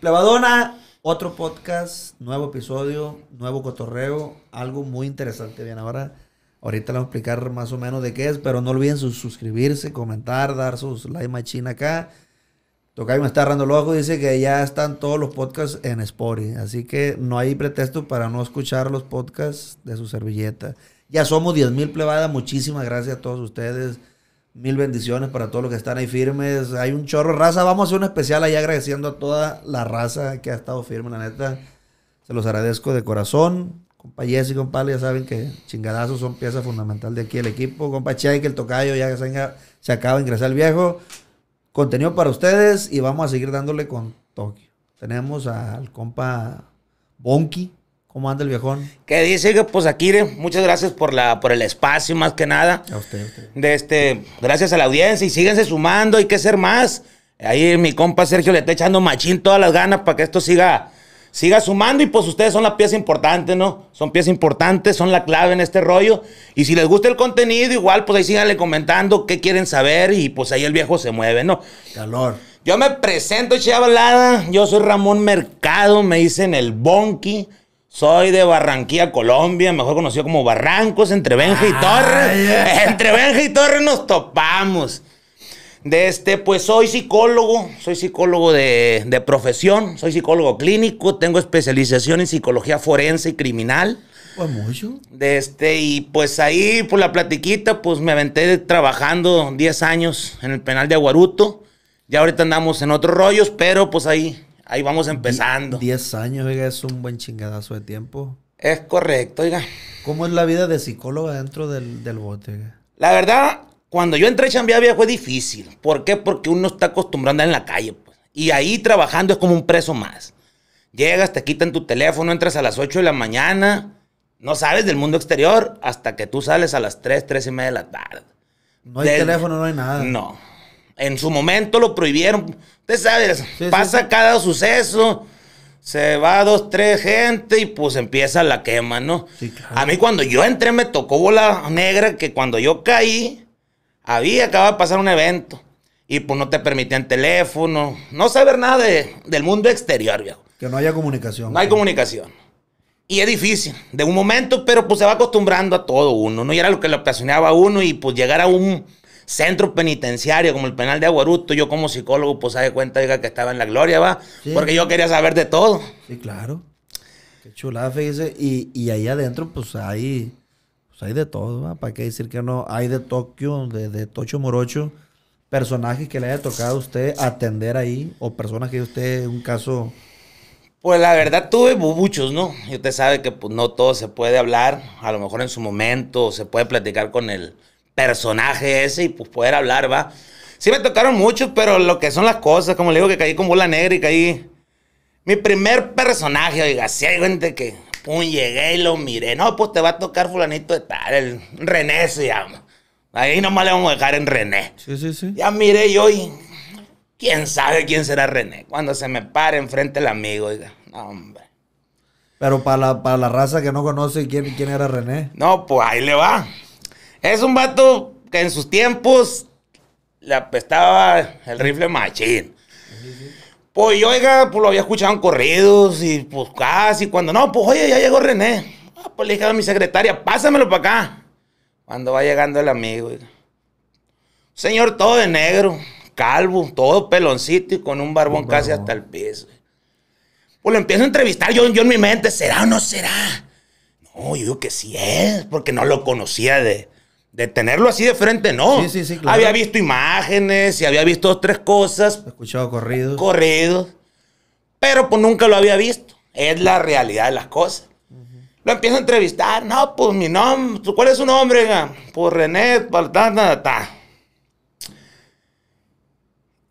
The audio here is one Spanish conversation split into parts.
Plebadona, otro podcast, nuevo episodio, nuevo cotorreo, algo muy interesante bien ahora. Ahorita le voy a explicar más o menos de qué es, pero no olviden suscribirse, comentar, dar sus like machina acá. Tocayo me está el loco, dice que ya están todos los podcasts en Spotify, así que no hay pretexto para no escuchar los podcasts de su servilleta. Ya somos 10.000 plebadas, muchísimas gracias a todos ustedes. Mil bendiciones para todos los que están ahí firmes. Hay un chorro raza. Vamos a hacer un especial ahí agradeciendo a toda la raza que ha estado firme, la neta. Se los agradezco de corazón. Compa Jesse, compa, ya saben que chingadazos son pieza fundamental de aquí el equipo. Compa Chay, que el tocayo ya se, se acaba de ingresar el viejo. Contenido para ustedes y vamos a seguir dándole con Tokio. Tenemos al compa Bonky, ¿Cómo anda el viejón? Que dice pues, Akire, muchas gracias por, la, por el espacio, más que nada. A usted, a usted. De este, gracias a la audiencia y síganse sumando, hay que ser más. Ahí mi compa Sergio le está echando machín todas las ganas para que esto siga, siga sumando y pues ustedes son la pieza importante, ¿no? Son piezas importantes, son la clave en este rollo. Y si les gusta el contenido, igual, pues ahí síganle comentando qué quieren saber y pues ahí el viejo se mueve, ¿no? Calor. Yo me presento, chavalada. Yo soy Ramón Mercado, me dicen el Bonky. Soy de Barranquilla, Colombia, mejor conocido como Barrancos, entre Benja y ah, Torres. Entre Benja y Torres nos topamos. De este, pues soy psicólogo, soy psicólogo de, profesión, soy psicólogo clínico, tengo especialización en psicología forense y criminal. Mucho. De este, y pues ahí, por la platiquita, pues me aventé trabajando 10 años en el penal de Aguaruto. Ya ahorita andamos en otros rollos, pero pues ahí Ahí vamos empezando. 10 años, oiga, es un buen chingadazo de tiempo. Es correcto, oiga. ¿Cómo es la vida de psicóloga dentro del, bote? La verdad, cuando yo entré a chambear fue difícil. ¿Por qué? Porque uno está acostumbrado a en la calle. Pues. Y ahí trabajando es como un preso más. Llegas, te quitan tu teléfono, entras a las 8 de la mañana. No sabes del mundo exterior hasta que tú sales a las 3, 3 y media de la tarde. No hay teléfono, no hay nada. No. En su momento lo prohibieron Usted sabe, pasa cada suceso. Se va dos, tres gente y pues empieza la quema, ¿no? A mí cuando yo entré me tocó bola negra que cuando yo caí, había acabado de pasar un evento. Y pues no te permitían teléfono, no saber nada del mundo exterior, viejo. Que no haya comunicación. No hay comunicación. Y es difícil, de un momento, pero pues se va acostumbrando a todo uno, ¿no? Y era lo que le ocasionaba a uno y pues llegar a un centro penitenciario, como el penal de Aguaruto, yo como psicólogo, pues se cuenta, diga que estaba en la gloria, va. Porque yo quería saber de todo. Sí, claro. Qué chulada, fíjese. Y, ahí adentro, pues hay, pues, hay de todo, ¿va? ¿Para qué decir que no? Hay de Tokio, de, de Tocho Morocho, personajes que le haya tocado a usted atender ahí, o personas que usted, un caso. Pues la verdad tuve muchos, ¿no? Y usted sabe que pues, no todo se puede hablar, a lo mejor en su momento se puede platicar con el, personaje ese y pues poder hablar, va. Sí me tocaron muchos, pero lo que son las cosas, como le digo, que caí con bola negra y caí. Mi primer personaje, oiga, si hay gente que, un llegué y lo miré. No, pues te va a tocar fulanito de tal, el René se llama. Ahí nomás le vamos a dejar en René. Sí, sí, sí. Ya miré yo y quién sabe quién será René. Cuando se me pare enfrente el amigo, oiga, no, hombre. Pero para la, raza que no conoce, ¿quién, ¿quién era René? No, pues ahí le va. Es un vato que en sus tiempos le apestaba el rifle machín. Pues yo, oiga, pues lo había escuchado en corridos y pues casi cuando no, pues oye, ya llegó René. Ah, pues le dije a mi secretaria, pásamelo para acá. Cuando va llegando el amigo, Señor, todo de negro, calvo, todo peloncito y con un barbón, casi hasta el piso. Pues lo empiezo a entrevistar yo, yo en mi mente, ¿será o no será? No, yo digo que sí es, porque no lo conocía de, de tenerlo así de frente, no. Sí, sí, sí, Había visto imágenes y había visto otras tres cosas. Escuchado corridos. Corridos. Pero pues nunca lo había visto. Es la realidad de las cosas. Lo empiezo a entrevistar. No, pues mi nombre. Pues, ¿Cuál es su nombre? Pues René, pues,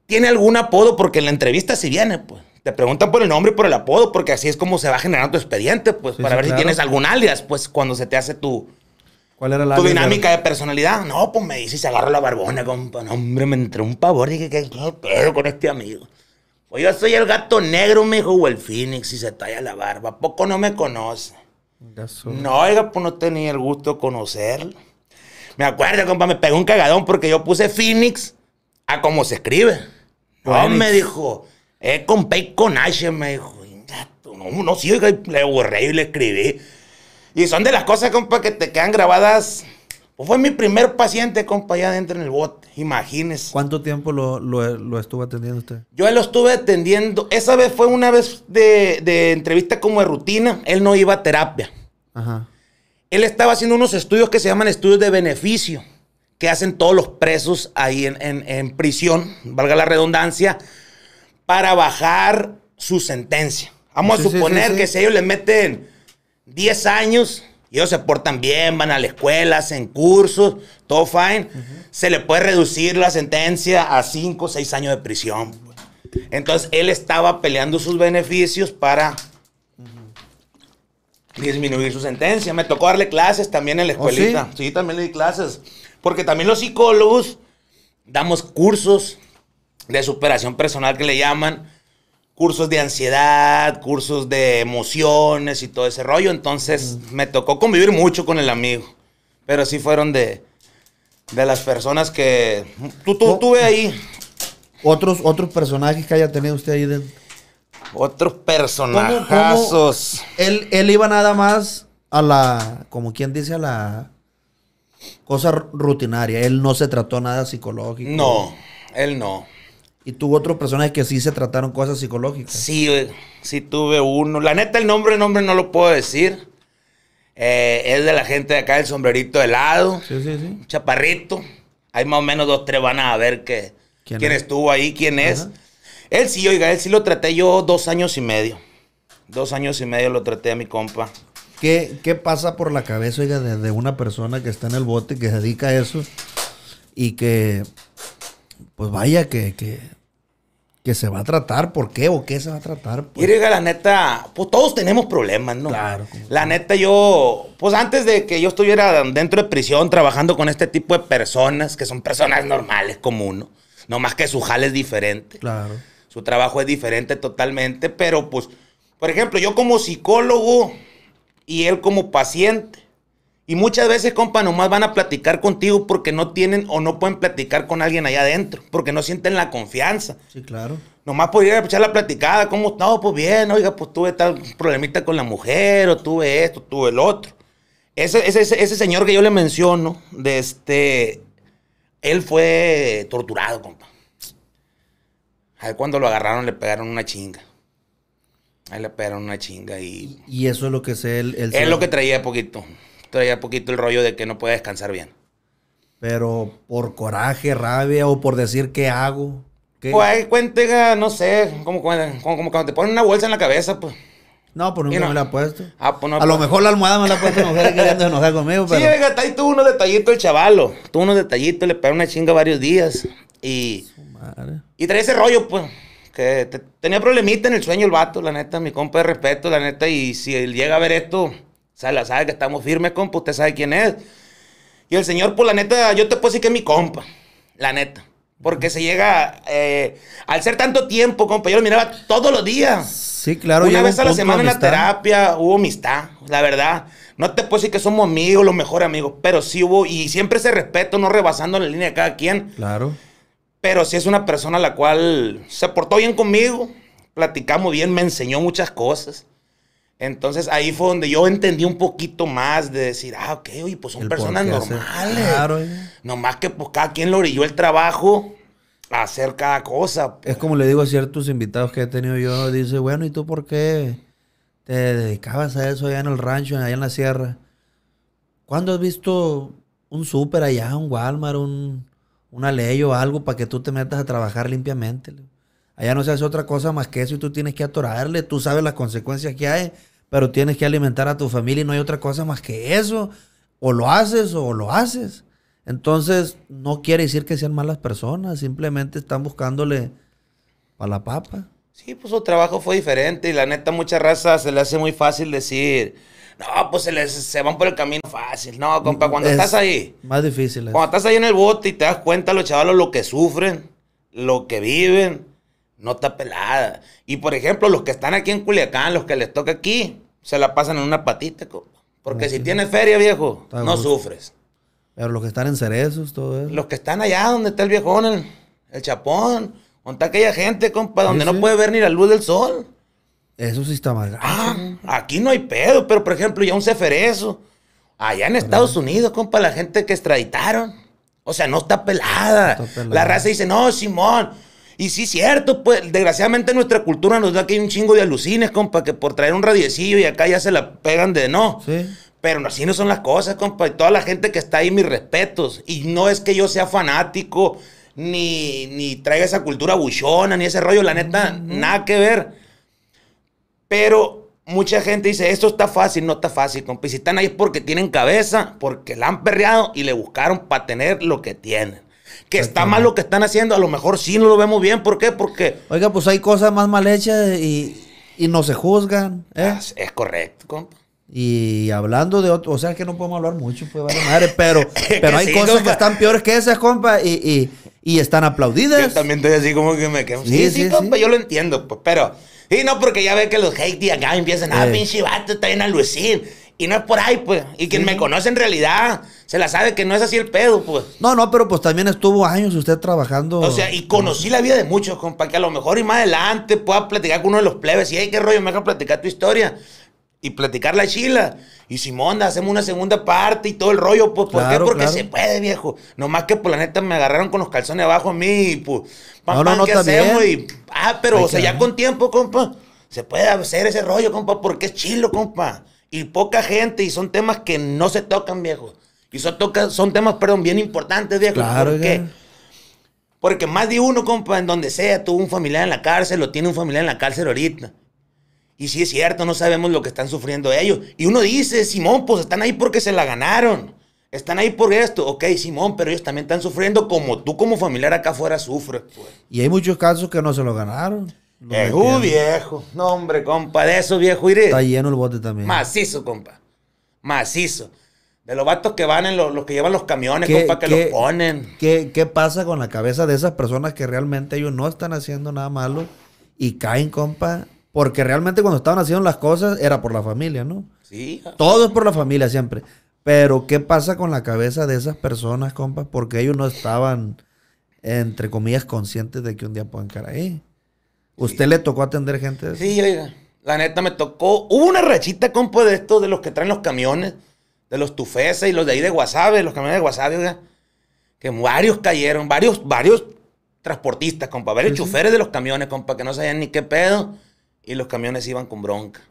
¿Tiene algún apodo? Porque en la entrevista si viene, pues. Te preguntan por el nombre y por el apodo, porque así es como se va generando tu expediente, pues, para ver si tienes algún alias, pues, cuando se te hace tu, ¿Cuál era la tu dinámica de personalidad? No, pues me dice, se agarra la barbona, compa. No, hombre, me entró un pavor. Dije, ¿qué, pedo con este amigo? Pues yo soy el gato negro, me dijo, o el Phoenix, y se talla la barba. ¿A poco no me conoce? No, oiga, pues no tenía el gusto de conocerlo. Me acuerdo, compa, me pegó un cagadón porque yo puse Phoenix a como se escribe. No, me dijo, es eh, con P con H, me dijo. No, no, sí, le borré y le escribí. Y son de las cosas, compa, que te quedan grabadas. Pues fue mi primer paciente, compa, allá adentro en el bote. Imagínese. ¿Cuánto tiempo lo, lo, estuvo atendiendo usted? Yo lo estuve atendiendo. Esa vez fue una vez de, de entrevista como de rutina. Él no iba a terapia. Ajá. Él estaba haciendo unos estudios que se llaman estudios de beneficio, que hacen todos los presos ahí en, en, prisión, valga la redundancia, para bajar su sentencia. Vamos a suponer que si ellos le meten 10 años ellos se portan bien, van a la escuela, hacen cursos, todo fine. Se le puede reducir la sentencia a 5 o 6 años de prisión. Entonces él estaba peleando sus beneficios para disminuir su sentencia. Me tocó darle clases también en la oh, escuelita. ¿sí? también le di clases. Porque también los psicólogos damos cursos de superación personal que le llaman cursos de ansiedad, cursos de emociones y todo ese rollo. Entonces me tocó convivir mucho con el amigo. Pero sí fueron de, las personas que tú, tuve ahí. Otros, otros personajes que haya tenido usted ahí Otros personajes. él, él iba nada más a la, como quien dice, a la cosa rutinaria. Él no se trató nada psicológico. No, él no. Y tuvo otros personas que sí se trataron cosas psicológicas. Sí, sí tuve uno. La neta, el nombre, el nombre no lo puedo decir. Eh, es de la gente de acá, el sombrerito helado. Sí, sí, sí. chaparrito. Hay más o menos dos, tres van a ver que, quién, estuvo ahí, quién es. Él sí, oiga, él sí lo traté yo dos años y medio. Dos años y medio lo traté a mi compa. ¿Qué, pasa por la cabeza, oiga, de, una persona que está en el bote, que se dedica a eso y que, pues vaya, que, que que se va a tratar, ¿por qué o qué se va a tratar? Y pues, diga, la neta, pues todos tenemos problemas, ¿no? Claro. La neta, yo, pues antes de que yo estuviera dentro de prisión trabajando con este tipo de personas, que son personas normales como uno, no más que su jale es diferente. Claro. Su trabajo es diferente totalmente, pero pues, por ejemplo, yo como psicólogo y él como paciente, y muchas veces, compa, nomás van a platicar contigo porque no tienen o no pueden platicar con alguien allá adentro, porque no sienten la confianza. Sí, claro. Nomás podrían echar la platicada, ¿cómo está? No, oh, pues bien, oiga, pues tuve tal problemita con la mujer, o tuve esto, tuve el otro. Ese, ese, señor que yo le menciono, de este, él fue torturado, compa. Ahí cuando lo agarraron le pegaron una chinga. Ahí le pegaron una chinga y... Y eso es lo que es el él es lo que traía poquito traía poquito el rollo de que no podía descansar bien. Pero por coraje, rabia o por decir qué hago. ¿Qué? Pues cuente, no sé, como, cuando te ponen una bolsa en la cabeza, pues. No, pues nunca me la he puesto. Ah, pues a lo pues. mejor la almohada me la ha puesto mujer queriendo enojar conmigo, pero... Sí, oiga, ahí tuvo unos detallitos el chavalo. Tuvo unos detallitos, le pegó una chinga varios días. Y... madre. Y traía ese rollo, pues. Que tenía problemita en el sueño el vato, la neta. Mi compa de respeto, la neta. Y si él llega a ver esto sea, la sabe que estamos firmes, compa, usted sabe quién es. Y el señor, pues la neta, yo te puedo decir que es mi compa, la neta. Porque se llega, eh, al ser tanto tiempo, compa, yo lo miraba todos los días. Sí, claro. Una vez a la semana en la terapia hubo amistad, la verdad. No te puedo decir que somos amigos, los mejores amigos, pero sí hubo, y siempre ese respeto, no rebasando la línea de cada quien. Claro. Pero sí es una persona la cual se portó bien conmigo, platicamos bien, me enseñó muchas cosas. Entonces ahí fue donde yo entendí un poquito más de decir, ah, ok, oye, pues son personas normales. Claro, eh. Nomás que pues cada quien lo orilló el trabajo a hacer cada cosa. Pues. Es como le digo a ciertos invitados que he tenido yo, dice, bueno, ¿y tú por qué te dedicabas a eso allá en el rancho, allá en la sierra? ¿Cuándo has visto un súper allá, un Walmart, un, una ley o algo para que tú te metas a trabajar limpiamente? Allá no se hace otra cosa más que eso y tú tienes que atorarle, tú sabes las consecuencias que hay, pero tienes que alimentar a tu familia y no hay otra cosa más que eso. O lo haces o lo haces. Entonces, no quiere decir que sean malas personas, simplemente están buscándole a la papa. Sí, pues su trabajo fue diferente y la neta muchas razas se le hace muy fácil decir, no, pues se, les, se van por el camino fácil. No, compa, cuando estás ahí. Más difícil. Cuando estás ahí en el bote y te das cuenta los chavalos lo que sufren, lo que viven, no está pelada. Y por ejemplo, los que están aquí en Culiacán, los que les toca aquí, se la pasan en una patita, compa. Porque si tienes feria, viejo, no sufres. Pero los que están en cerezos, todo eso. Los que están allá donde está el viejón, el, chapón, donde está aquella gente, compa, donde no puede ver ni la luz del sol. Eso sí está mal. Ah, aquí no hay pedo, pero por ejemplo, ya un Cefereso Allá en Estados Unidos, compa, la gente que extraditaron. O sea, no está pelada. La raza dice, no, Simón, y sí, cierto, pues desgraciadamente nuestra cultura nos da aquí un chingo de alucines, compa, que por traer un radiecillo y acá ya se la pegan de no. Pero así no son las cosas, compa. Y toda la gente que está ahí, mis respetos. Y no es que yo sea fanático, ni, traiga esa cultura buchona, ni ese rollo, la neta, nada que ver. Pero mucha gente dice, esto está fácil, no está fácil, compa. Y si están ahí es porque tienen cabeza, porque la han perreado y le buscaron para tener lo que tienen que está mal lo que están haciendo, a lo mejor sí no lo vemos bien. ¿Por qué? Porque. Oiga, pues hay cosas más mal hechas y, no se juzgan. ¿eh? Ah, es, correcto, compa. Y hablando de otro, o sea que no podemos hablar mucho, pues pero, pero hay cosas que están peores que esas, compa, y, están aplaudidas. Yo también estoy así como que me quedo. Sí, sí, compa, yo lo entiendo, pues, pero. Y no porque ya ve que los hate de acá empiezan, ah, eh. pinche vato, está bien a y no es por ahí, pues. Y quien me conoce en realidad se la sabe que no es así el pedo, pues. No, no, pero pues también estuvo años usted trabajando. O sea, y conocí la vida de muchos, compa, que a lo mejor y más adelante pueda platicar con uno de los plebes. Y, hay qué rollo, me deja platicar tu historia. Y platicar la chila. Y Simón, hacemos una segunda parte y todo el rollo, pues. ¿Por qué? Porque se puede, viejo. Nomás que pues, la neta me agarraron con los calzones abajo a mí y pues. Pam, no, no, no, ¿qué ah, pero, o sea, ya con tiempo, compa. Se puede hacer ese rollo, compa, porque es chilo, compa y poca gente, y son temas que no se tocan, viejo. Y son, son temas, perdón, bien importantes, viejo. Claro, ¿Por Porque más de uno, compa, en donde sea, tuvo un familiar en la cárcel o tiene un familiar en la cárcel ahorita. Y sí es cierto, no sabemos lo que están sufriendo ellos. Y uno dice, Simón, pues están ahí porque se la ganaron. Están ahí por esto. Ok, Simón, pero ellos también están sufriendo como tú como familiar acá afuera sufres. Pues. Y hay muchos casos que no se lo ganaron. Es un viejo. No, hombre, compa, de esos viejo iré. Está lleno el bote también. Macizo, compa. Macizo. De los vatos que van en los que llevan los camiones, compa, que los ponen. ¿qué, pasa con la cabeza de esas personas que realmente ellos no están haciendo nada malo y caen, compa? Porque realmente cuando estaban haciendo las cosas era por la familia, ¿no? Sí. Todo es por la familia siempre. Pero ¿qué pasa con la cabeza de esas personas, compa? Porque ellos no estaban, entre comillas, conscientes de que un día pueden caer ahí. ¿Usted le tocó atender gente? Sí, La neta me tocó. Hubo una rachita, compa, de estos, de los que traen los camiones, de los tufeses y los de ahí de Guasave, los camiones de Guasave, Que varios cayeron, varios, varios transportistas, compa, varios choferes de los camiones, compa, que no sabían ni qué pedo. Y los camiones iban con bronca.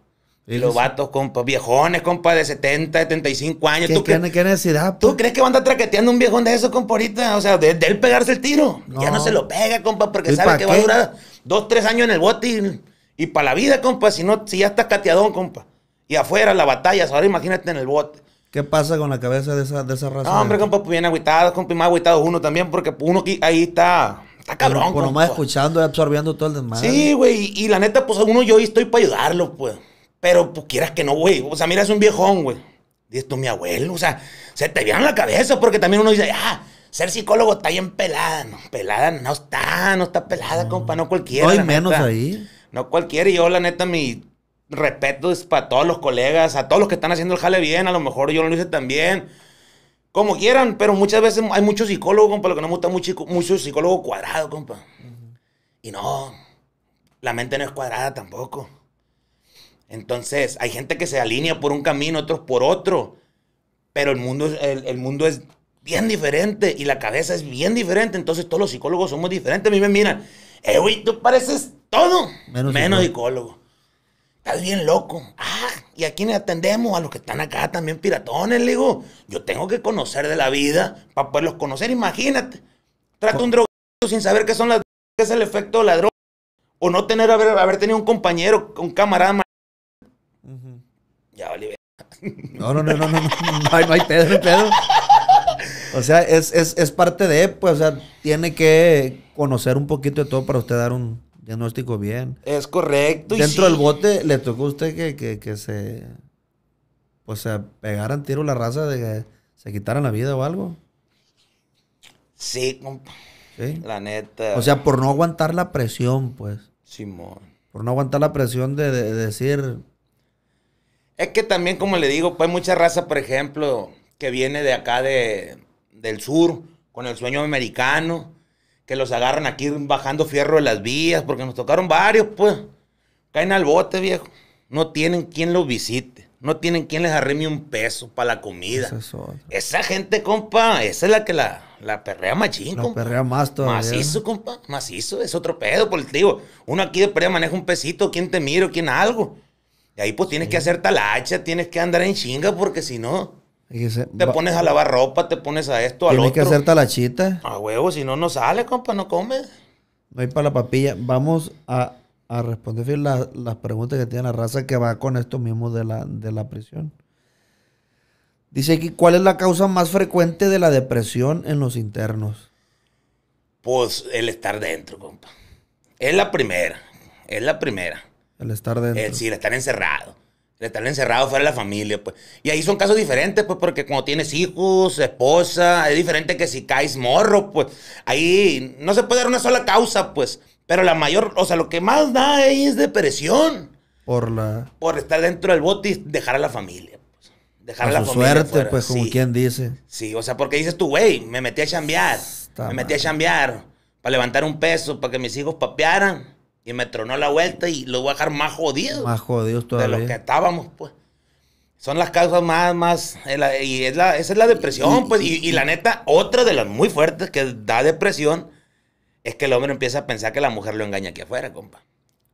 Y los vatos, compa, viejones, compa, de 70, 75 años. ¿Tú, qué, ¿Tú pues? crees que van a andar traqueteando un viejón de eso, compa, ahorita? O sea, de, él pegarse el tiro. Ya no se lo pega, compa, porque sabe que va a durar Dos, tres años en el bote y, para la vida, compa. Si, no, si ya estás cateadón, compa. Y afuera, la batalla. Ahora imagínate en el bote. ¿Qué pasa con la cabeza de esa, de raza? No, hombre, compa, pues bien agüitado, compa, y más agüitado uno también, porque uno aquí, ahí está, está cabrón. compa. por nomás escuchando y absorbiendo todo el desmadre. Sí, güey, y, la neta, pues uno yo estoy para ayudarlo, pues. Pero, pues quieras que no, güey. O sea, mira, es un viejón, güey. Dices tú, mi abuelo, o sea, se te vieron la cabeza, porque también uno dice, ah, ser psicólogo está bien pelada, no, pelada no está, no está pelada, compa, no cualquiera. No hay menos ahí. No cualquiera, y yo la neta, mi respeto es para todos los colegas, a todos los que están haciendo el jale bien, a lo mejor yo lo hice también. Como quieran, pero muchas veces hay muchos psicólogos, compa, lo que no me gusta mucho, mucho psicólogo cuadrado, compa. Y no, la mente no es cuadrada tampoco. Entonces, hay gente que se alinea por un camino, otros por otro. Pero el mundo, el mundo es bien diferente y la cabeza es bien diferente. Entonces todos los psicólogos somos diferentes. A mí me miran, eh, tú pareces todo menos, psicólogo. Estás bien loco. Ah, ¿y a le atendemos? A los que están acá también piratones, le digo. Yo tengo que conocer de la vida para poderlos conocer. Imagínate. trato un drogado sin saber qué son las qué es el efecto de la droga. O no tener haber, tenido un compañero, un camarada. Ya, Oliver. No, no, no, no, no. No, no no o sea, es, es, parte de, pues, o sea, tiene que conocer un poquito de todo para usted dar un diagnóstico bien. Es correcto. Dentro del bote le tocó a usted que, se, pues, se pegaran tiro la raza de que se quitaran la vida o algo. Sí, compa. ¿Sí? La neta. O sea, por no aguantar la presión, pues. Simón. Por no aguantar la presión de, decir... Es que también, como le digo, pues hay mucha raza, por ejemplo, que viene de acá de, del sur con el sueño americano, que los agarran aquí bajando fierro de las vías, porque nos tocaron varios, pues. Caen al bote, viejo. No tienen quien los visite. No tienen quien les arreme un peso para la comida. esa gente, compa, esa es la que la, la perrea machín, la compa. perrea más todavía. Macizo, compa, macizo. Es otro pedo, por pues, el Uno aquí de perrea maneja un pesito, quién te miro, quién algo. Y ahí pues tienes que hacer talacha, tienes que andar en chinga, porque si no te pones a lavar ropa, te pones a esto, al otro. Tienes que hacer talachita. A huevo, si no, no sale, compa, no comes. No hay para la papilla. Vamos a, responder las preguntas que tiene la raza que va con esto mismo de la, de la prisión. Dice aquí, ¿cuál es la causa más frecuente de la depresión en los internos? Pues el estar dentro, compa. Es la primera. Es la primera. El estar dentro. Es eh, decir, estar encerrado de estar encerrado fuera de la familia, pues. Y ahí son casos diferentes, pues, porque cuando tienes hijos, esposa, es diferente que si caes morro, pues. Ahí no se puede dar una sola causa, pues. Pero la mayor, o sea, lo que más da ahí es depresión. Por la... Por estar dentro del bote y dejar a la familia. Pues. Dejar a, la su familia suerte, pues, como quien dice. Sí, o sea, porque dices tú, güey, me metí a chambear. me metí a chambear para levantar un peso, para que mis hijos papearan y me tronó la vuelta y lo voy a dejar más jodido. Más jodido todavía. De lo que estábamos, pues. Son las causas más, más, eh, y es la, esa es la depresión, y, pues, y, y, la neta, otra de las muy fuertes que da depresión es que el hombre empieza a pensar que la mujer lo engaña aquí afuera, compa.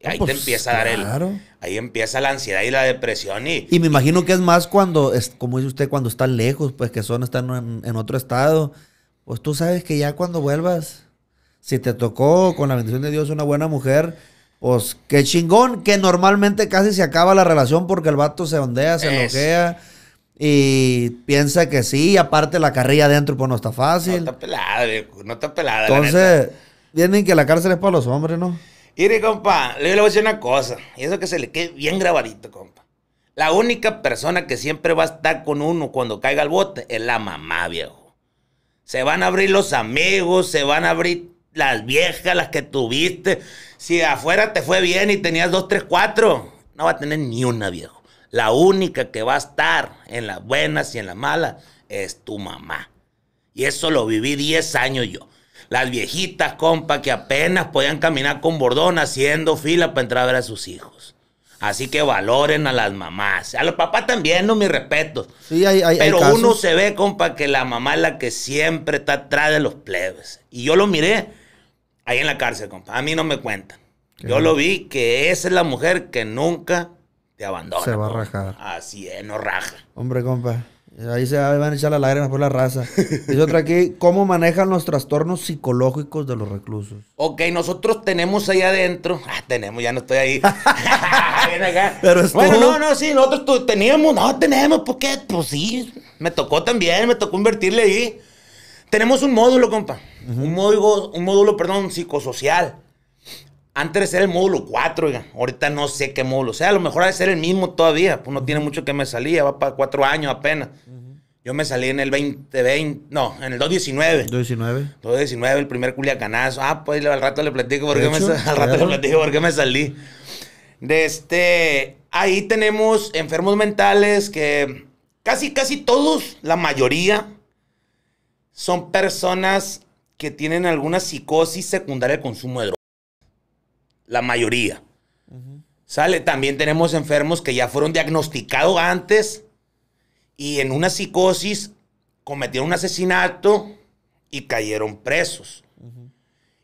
Ah, ahí te pues, empieza a dar el. Ahí empieza la ansiedad y la depresión. Y, y me imagino que es más cuando, es, como dice usted, cuando están lejos, pues que son, están en, en, otro estado. Pues tú sabes que ya cuando vuelvas. Si te tocó con la bendición de Dios una buena mujer, pues qué chingón, que normalmente casi se acaba la relación porque el vato se ondea, se enojea. Y piensa que sí, aparte la carrilla adentro pues no está fácil. No está pelada, no está pelada. Entonces, vienen que la cárcel es para los hombres, ¿no? Mire, compa, le voy a decir una cosa, y eso que se le quede bien grabadito, compa. La única persona que siempre va a estar con uno cuando caiga el bote es la mamá, viejo. Se van a abrir los amigos, se van a abrir las viejas, las que tuviste. Si afuera te fue bien y tenías dos, tres, cuatro, no va a tener ni una, viejo. La única que va a estar en las buenas y en las malas es tu mamá. Y eso lo viví 10 años yo. Las viejitas, compa, que apenas podían caminar con bordón haciendo fila para entrar a ver a sus hijos. Así que valoren a las mamás. A los papás también, no me respeto. Sí, hay, Pero uno se ve, compa, que la mamá es la que siempre está atrás de los plebes. Y yo lo miré ahí en la cárcel, compa. A mí no me cuentan. Yo lo vi que esa es la mujer que nunca te abandona. Se va a rajar. Así es, no raja. Hombre, compa. Ahí se van a echar las lágrimas por la raza. Dice otra aquí, ¿cómo manejan los trastornos psicológicos de los reclusos? Ok, nosotros tenemos ahí adentro. Ah, tenemos, ya no estoy ahí. acá. Pero bueno, no, no, sí, nosotros teníamos, no tenemos, porque, pues sí, me tocó también, me tocó invertirle ahí. Tenemos un módulo, compa. un, módulo, un módulo, perdón, psicosocial. Antes era el módulo 4, oiga. Ahorita no sé qué módulo o sea. A lo mejor ha de ser el mismo todavía. Pues no tiene mucho que me salía. Va para cuatro años apenas. Yo me salí en el 2020. No, en el 2019. 2019. 2019, el primer culiacanazo. Ah, pues al rato le platico por qué me, al rato le platico por me salí. De este. Ahí tenemos enfermos mentales que casi, casi todos, la mayoría, son personas que tienen alguna psicosis secundaria al consumo de drogas. La mayoría. Sale, también tenemos enfermos que ya fueron diagnosticados antes y en una psicosis cometieron un asesinato y cayeron presos.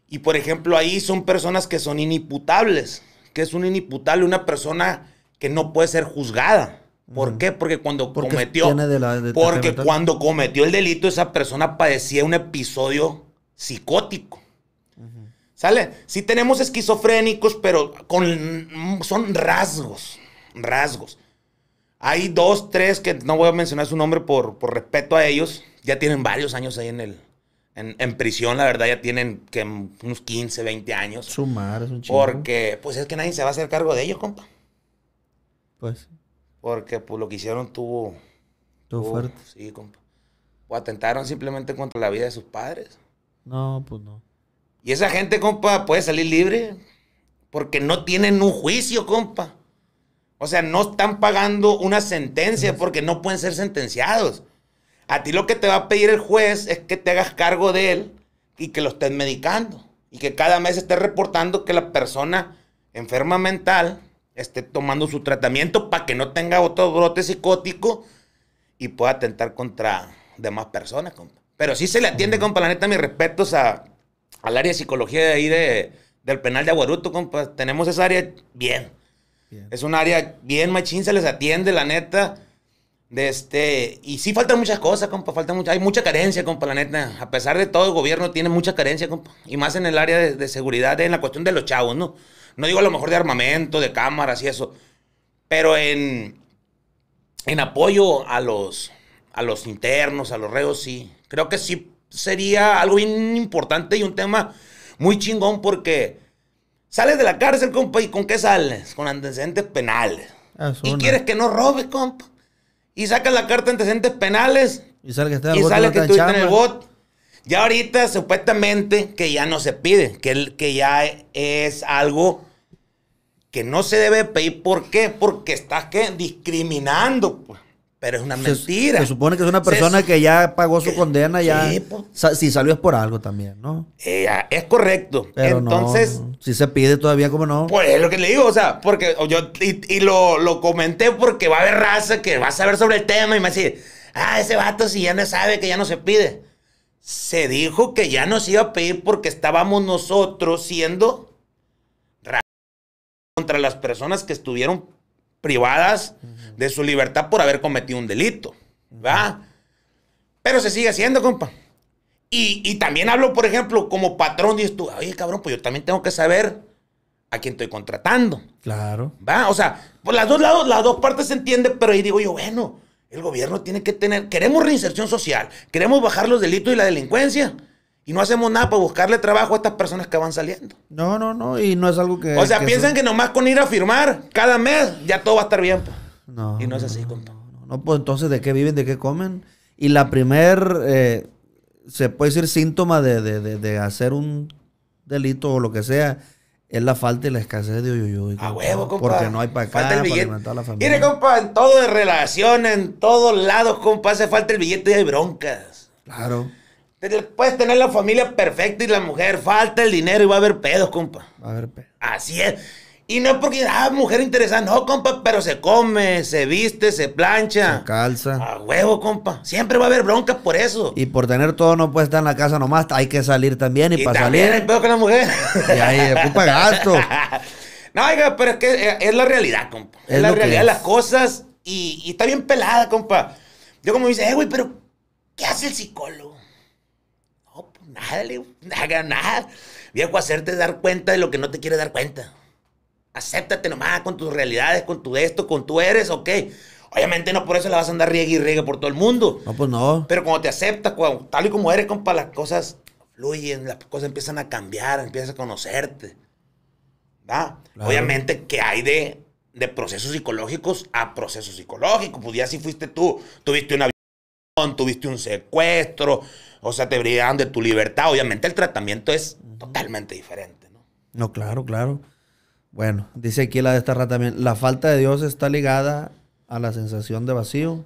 Y por ejemplo, ahí son personas que son inimputables. que es un inimputable? Una persona que no puede ser juzgada. ¿Por qué? Porque cuando cometió. porque cuando cometió el delito, esa persona padecía un episodio psicótico. ¿Sale? Sí tenemos esquizofrénicos, pero con, son rasgos. Rasgos. Hay dos, tres que no voy a mencionar su nombre por, respeto a ellos. Ya tienen varios años ahí en el. En, prisión, la verdad, ya tienen que unos 15, 20 años. Sumar, es un Porque, pues es que nadie se va a hacer cargo de ellos, compa. Pues. Porque pues lo que hicieron tuvo... Tuvo fuerte. Sí, compa. O atentaron simplemente contra la vida de sus padres. No, pues no. Y esa gente, compa, puede salir libre porque no tienen un juicio, compa. O sea, no están pagando una sentencia porque no pueden ser sentenciados. A ti lo que te va a pedir el juez es que te hagas cargo de él y que lo estés medicando. Y que cada mes estés reportando que la persona enferma mental esté tomando su tratamiento para que no tenga otro brote psicótico y pueda atentar contra demás personas, compa. Pero sí se le atiende, compa, la neta, mis respetos a, al área de psicología ahí de, del penal de Aguaruto, compa. Tenemos esa área bien. Es un área bien machín, se les atiende, la neta. este, y sí faltan muchas cosas, compa. Falta hay mucha carencia, compa, la neta. A pesar de todo, el gobierno tiene mucha carencia, compa. Y más en el área de seguridad, en la cuestión de los chavos, ¿no? No digo a lo mejor de armamento, de cámaras y eso, pero en, en apoyo a los, a los internos, a los reos, sí. Creo que sí sería algo importante y un tema muy chingón porque sales de la cárcel, compa, ¿y con qué sales? Con antecedentes penales. Ah, y quieres que no robes, compa. Y sacas la carta de antecedentes penales. Y sale que, está en el bot. Ya ahorita supuestamente que ya no se pide, que, que ya es algo que no se debe pedir. ¿Por qué? Porque estás ¿qué? discriminando. Pues. Pero es una mentira. Se, supone que es una persona que ya pagó su condena, ya. Pues. si salió es por algo también, ¿no? es correcto. Entonces. si se pide todavía, ¿cómo no? Pues es lo que le digo, o sea, porque yo. Y, lo, lo, comenté porque va a haber raza que va a saber sobre el tema y me dice, a ah, ese vato si ya no sabe que ya no se pide se dijo que ya nos iba a pedir porque estábamos nosotros siendo contra las personas que estuvieron privadas de su libertad por haber cometido un delito. ¿Va? Pero se sigue haciendo, compa. Y, también hablo, por ejemplo, como patrón, dices tú, oye, cabrón, pues yo también tengo que saber a quién estoy contratando. Claro. ¿Va? O sea, por pues las dos lados, las dos partes se entiende, pero ahí digo yo, bueno, el gobierno tiene que tener, queremos reinserción social, queremos bajar los delitos y la delincuencia. Y no hacemos nada para buscarle trabajo a estas personas que van saliendo. No, no, no, y no es algo que... O sea, piensan que nomás con ir a firmar cada mes ya todo va a estar bien. No. Y no es así, compa. No, no, pues entonces, ¿de qué viven? ¿De qué comen? Y la primer, eh, se puede decir, síntoma de hacer un delito o lo que sea, es la falta y la escasez de Uyuyuy. A huevo, compa. Porque no hay para acá, falta el para alimentar a la familia. Mire, compa, en todo de relación, en todos lados, compa, hace falta el billete y hay broncas. Claro. Puedes tener la familia perfecta y la mujer, falta el dinero y va a haber pedos, compa. Va a haber pedos. Así es. Y no es porque, ah, mujer interesante, no, compa, pero se come, se viste, se plancha. Se calza. A huevo, compa. Siempre va a haber bronca por eso. Y por tener todo no puede estar en la casa nomás, hay que salir también. Y, para salir. la mujer. Y ahí gasto. no, pero es que eh, es la realidad, compa. Es, la realidad de las cosas y, está bien pelada, compa. Yo como dice, eh, güey, pero ¿qué hace el psicólogo? No, pues nada, le nada, nada. Viejo, hacerte dar cuenta de lo que no te quiere dar cuenta acéptate nomás con tus realidades, con tu esto, con tú eres, ok. Obviamente no por eso la vas a andar riegue y riegue por todo el mundo. No, pues no. Pero cuando te aceptas, cuando, tal y como eres, compa, las cosas fluyen, las cosas empiezan a cambiar, empiezas a conocerte. ¿va? Obviamente que hay de, de procesos psicológicos a procesos psicológicos. Pues ya si fuiste tú, tuviste una tuviste un secuestro, o sea, te brindan de tu libertad. Obviamente el tratamiento es totalmente diferente, ¿no? No, claro, claro. Bueno, dice aquí la de esta rata también, la falta de Dios está ligada a la sensación de vacío.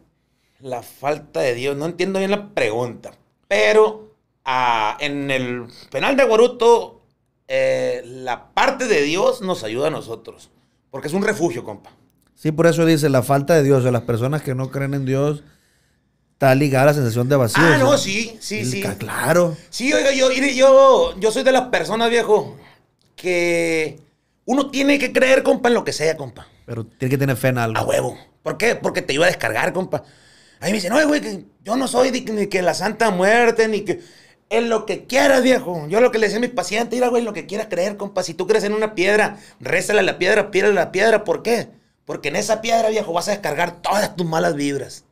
La falta de Dios, no entiendo bien la pregunta, pero ah, en el penal de Guaruto, eh, la parte de Dios nos ayuda a nosotros, porque es un refugio, compa. Sí, por eso dice, la falta de Dios, o las personas que no creen en Dios, está ligada a la sensación de vacío. Ah, no, sí, sí, sí. Claro. Sí, oiga, yo, yo, yo soy de las personas, viejo, que uno tiene que creer, compa, en lo que sea, compa. Pero tiene que tener fe en algo. A huevo. ¿Por qué? Porque te iba a descargar, compa. Ahí me dicen, no güey, yo no soy ni que la santa muerte, ni que... En lo que quieras, viejo. Yo lo que le decía a mis pacientes, mira, güey, lo que quieras creer, compa. Si tú crees en una piedra, rézale a la piedra, pírala a la piedra. ¿Por qué? Porque en esa piedra, viejo, vas a descargar todas tus malas vibras.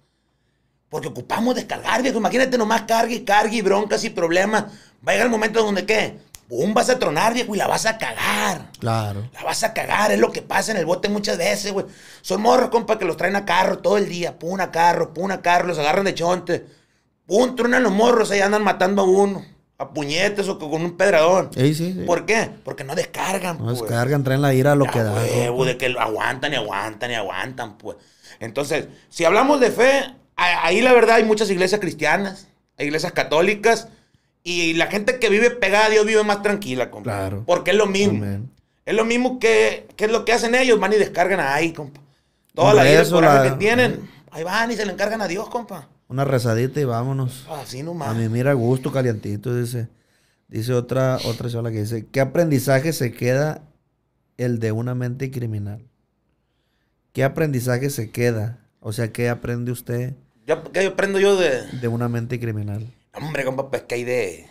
Porque ocupamos descargar, viejo. Imagínate nomás carga y broncas y problemas. Va a llegar el momento donde, ¿qué? ¡pum! Vas a tronar, viejo, y la vas a cagar. Claro. La vas a cagar, es lo que pasa en el bote muchas veces, güey. Son morros, compa, que los traen a carro todo el día, ¡pum! A carro, ¡pum! A carro, los agarran de chonte. ¡pum! tronan los morros, ahí andan matando a uno. A puñetes o con un pedradón. Sí, sí, ¿Por qué? Porque no descargan, No pues. descargan, traen la ira a lo que da. de que aguantan y aguantan y aguantan, pues. Entonces, si hablamos de fe, ahí la verdad hay muchas iglesias cristianas, hay iglesias católicas, y la gente que vive pegada a Dios vive más tranquila, compa. Claro. Porque es lo mismo. Es lo mismo que, que, es lo que hacen ellos, van y descargan ahí, compa. Toda la vida que tienen, ahí van y se le encargan a Dios, compa. Una rezadita y vámonos. Así nomás. A mí mira gusto, calientito, dice. Dice otra, otra sola que dice, ¿qué aprendizaje se queda el de una mente criminal? ¿Qué aprendizaje se queda? O sea, ¿qué aprende usted? ¿Qué aprendo yo de...? De una mente criminal. Hombre, compa, pues que hay de,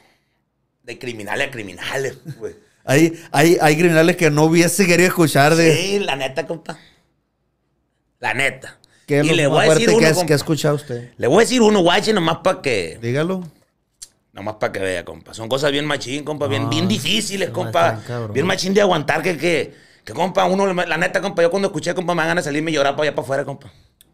criminales a criminales, pues? güey. Hay, hay, hay criminales que no hubiese querido escuchar de. Sí, la neta, compa. La neta. ¿Qué le que, ha escuchado usted? Le voy a decir uno, guache, nomás para que. Dígalo. Nomás para que vea, compa. Son cosas bien machín, compa. Bien, bien ah, difíciles, compa. bien machín de aguantar que, que, que, compa, uno, la neta, compa, yo cuando escuché, compa, me van a salirme y llorar para allá para afuera, compa.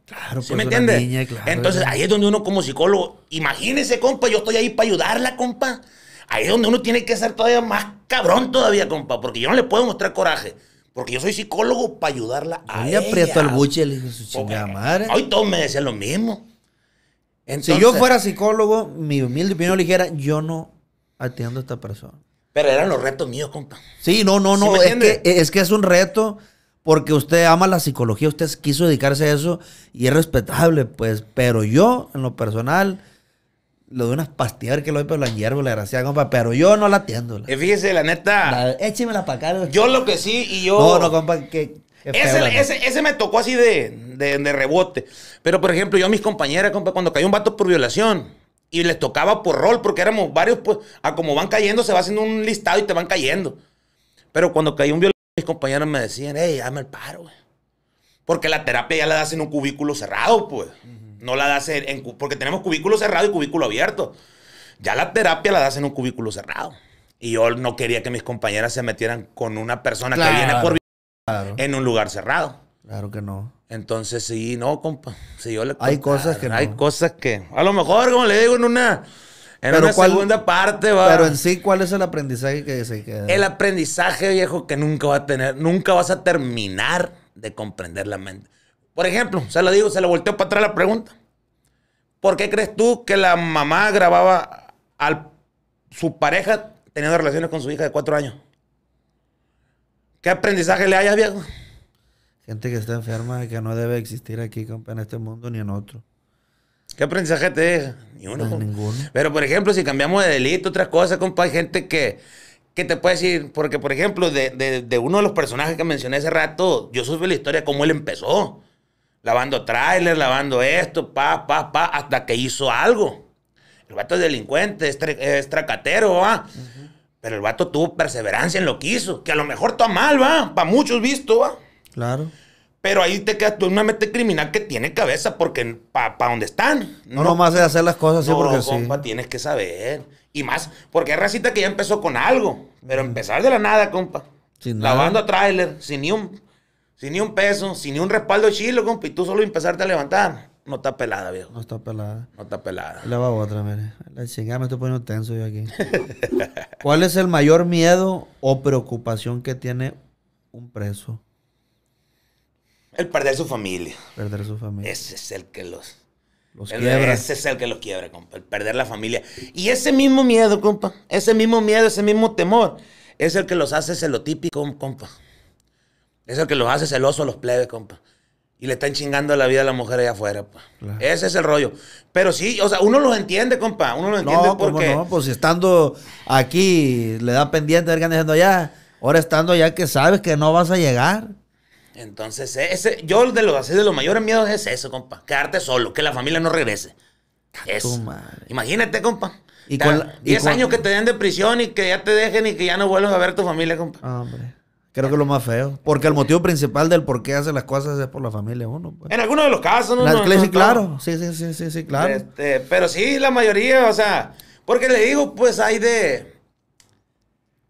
Claro, ¿Sí pues, me entiendes? Entonces ahí es donde uno como psicólogo, imagínese, compa, yo estoy ahí para ayudarla, compa. Ahí es donde uno tiene que ser todavía más cabrón todavía, compa, porque yo no le puedo mostrar coraje. Porque yo soy psicólogo para ayudarla a aprieto al buche, le dije, su chingada madre. Hoy todos me decían lo mismo. si yo fuera psicólogo, mi humilde opinión dijera yo no atiendo a esta persona. Pero eran los retos míos, compa. Sí, no, no, no. es que es un reto porque usted ama la psicología, usted quiso dedicarse a eso y es respetable, pues. Pero yo, en lo personal, lo de unas pastillas que lo doy, pero la hiervo, la gracia, compa. Pero yo no la atiendo. La. Eh, fíjese, la neta. La, échemela para acá. Yo lo que sí y yo. No, no, compa, que. ese, me tocó así de, rebote. Pero, por ejemplo, yo a mis compañeras, compa, cuando cayó un vato por violación y les tocaba por rol, porque éramos varios, pues, a como van cayendo, se va haciendo un listado y te van cayendo. Pero cuando cayó un viol mis compañeros me decían, hey, dame el paro, güey. Porque la terapia ya la das en un cubículo cerrado, pues. No la das en, Porque tenemos cubículo cerrado y cubículo abierto. Ya la terapia la das en un cubículo cerrado. Y yo no quería que mis compañeras se metieran con una persona que viene por... En un lugar cerrado. Claro que no. Entonces, sí, no, compa. Si yo le hay cosas que no. Hay cosas que... A lo mejor, como le digo, en una... En pero una segunda parte va. Pero en sí, ¿cuál es el aprendizaje que se queda? El aprendizaje, viejo, que nunca va a tener, nunca vas a terminar de comprender la mente. Por ejemplo, se lo digo, se lo volteó para atrás la pregunta. ¿Por qué crees tú que la mamá grababa a su pareja teniendo relaciones con su hija de cuatro años? ¿Qué aprendizaje le hayas, viejo? Gente que está enferma y que no debe existir aquí, en este mundo ni en otro. ¿Qué aprendizaje te deja? Ni uno. ninguno. Pero, por ejemplo, si cambiamos de delito, otras cosas, compa, hay gente que, te puede decir, porque, por ejemplo, de, de, de, uno de los personajes que mencioné hace rato, yo supe la historia cómo él empezó. Lavando tráiler, lavando esto, pa, pa, pa, hasta que hizo algo. El vato es delincuente, es, tracatero, va. Pero el vato tuvo perseverancia en lo que hizo, que a lo mejor está mal, va. Para muchos visto, va. Claro. Pero ahí te quedas tú en una mente criminal que tiene cabeza porque para pa donde están. No, nomás de hacer las cosas así no, porque compa, tienes que saber. Y más, porque hay racita que ya empezó con algo. Pero empezar de la nada, compa. Sin Lavando nada. trailer, sin ni un sin ni un peso, sin ni un respaldo chilo, compa. Y tú solo empezarte a levantar. No está pelada, viejo. No está pelada. No está pelada. Le va otra, mire. La chingada me estoy poniendo tenso yo aquí. ¿Cuál es el mayor miedo o preocupación que tiene un preso? El perder su familia. Perder su familia. Ese es el que los... quiebra. Ese es el que los quiebra, compa. El perder la familia. Y ese mismo miedo, compa. Ese mismo miedo, ese mismo temor. Es el que los hace celotípico, compa. Es el que los hace celoso a los plebes, compa. Y le están chingando la vida a la mujer allá afuera, Ese es el rollo. Pero sí, o sea, uno los entiende, compa. Uno los entiende porque... No, pues estando aquí, le da pendiente, ver qué allá. Ahora estando allá que sabes que no vas a llegar. Entonces, ese, yo de los, de los mayores miedos es eso, compa. Quedarte solo, que la familia no regrese. Eso. Imagínate, compa. Y con 10 años que te den de prisión y que ya te dejen y que ya no vuelvas a ver a tu familia, compa. Ah, hombre. Creo que es lo más feo. Porque el motivo principal del por qué hace las cosas es por la familia uno. Pues. En algunos de los casos, ¿no? La no claro. Sí, sí, sí, sí, sí, claro. Este, pero sí, la mayoría, o sea, porque le digo, pues hay de.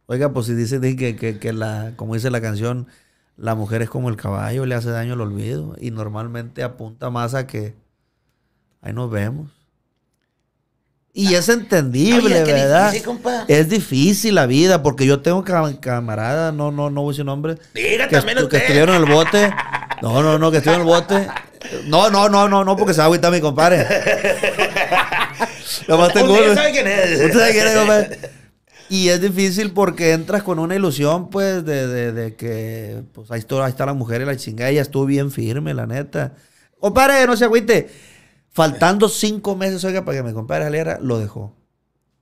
Oiga, pues si dice que, que, que la, como dice la canción, la mujer es como el caballo, le hace daño el olvido y normalmente apunta más a que ahí nos vemos. Y ah. es entendible, ¿verdad? Sí, ¿verdad? es difícil la vida, porque yo tengo camarada. camaradas, no, no, no voy sin nombre. que, también estuvieron en el bote. No, no, no, que estuvieron en el bote. No, no, no, no, no, porque se va a agüitar mi compadre. Lo más tengo. ¿Usted sabe quién es? ¿Usted sabe quién es, compadre? Y es difícil porque entras con una ilusión, pues, de, que pues, ahí, está, está la mujer y la chingada. Ella estuvo bien firme, la neta. Compadre, no se agüite. Faltando cinco meses, oiga, para que mi compadre saliera, lo dejó.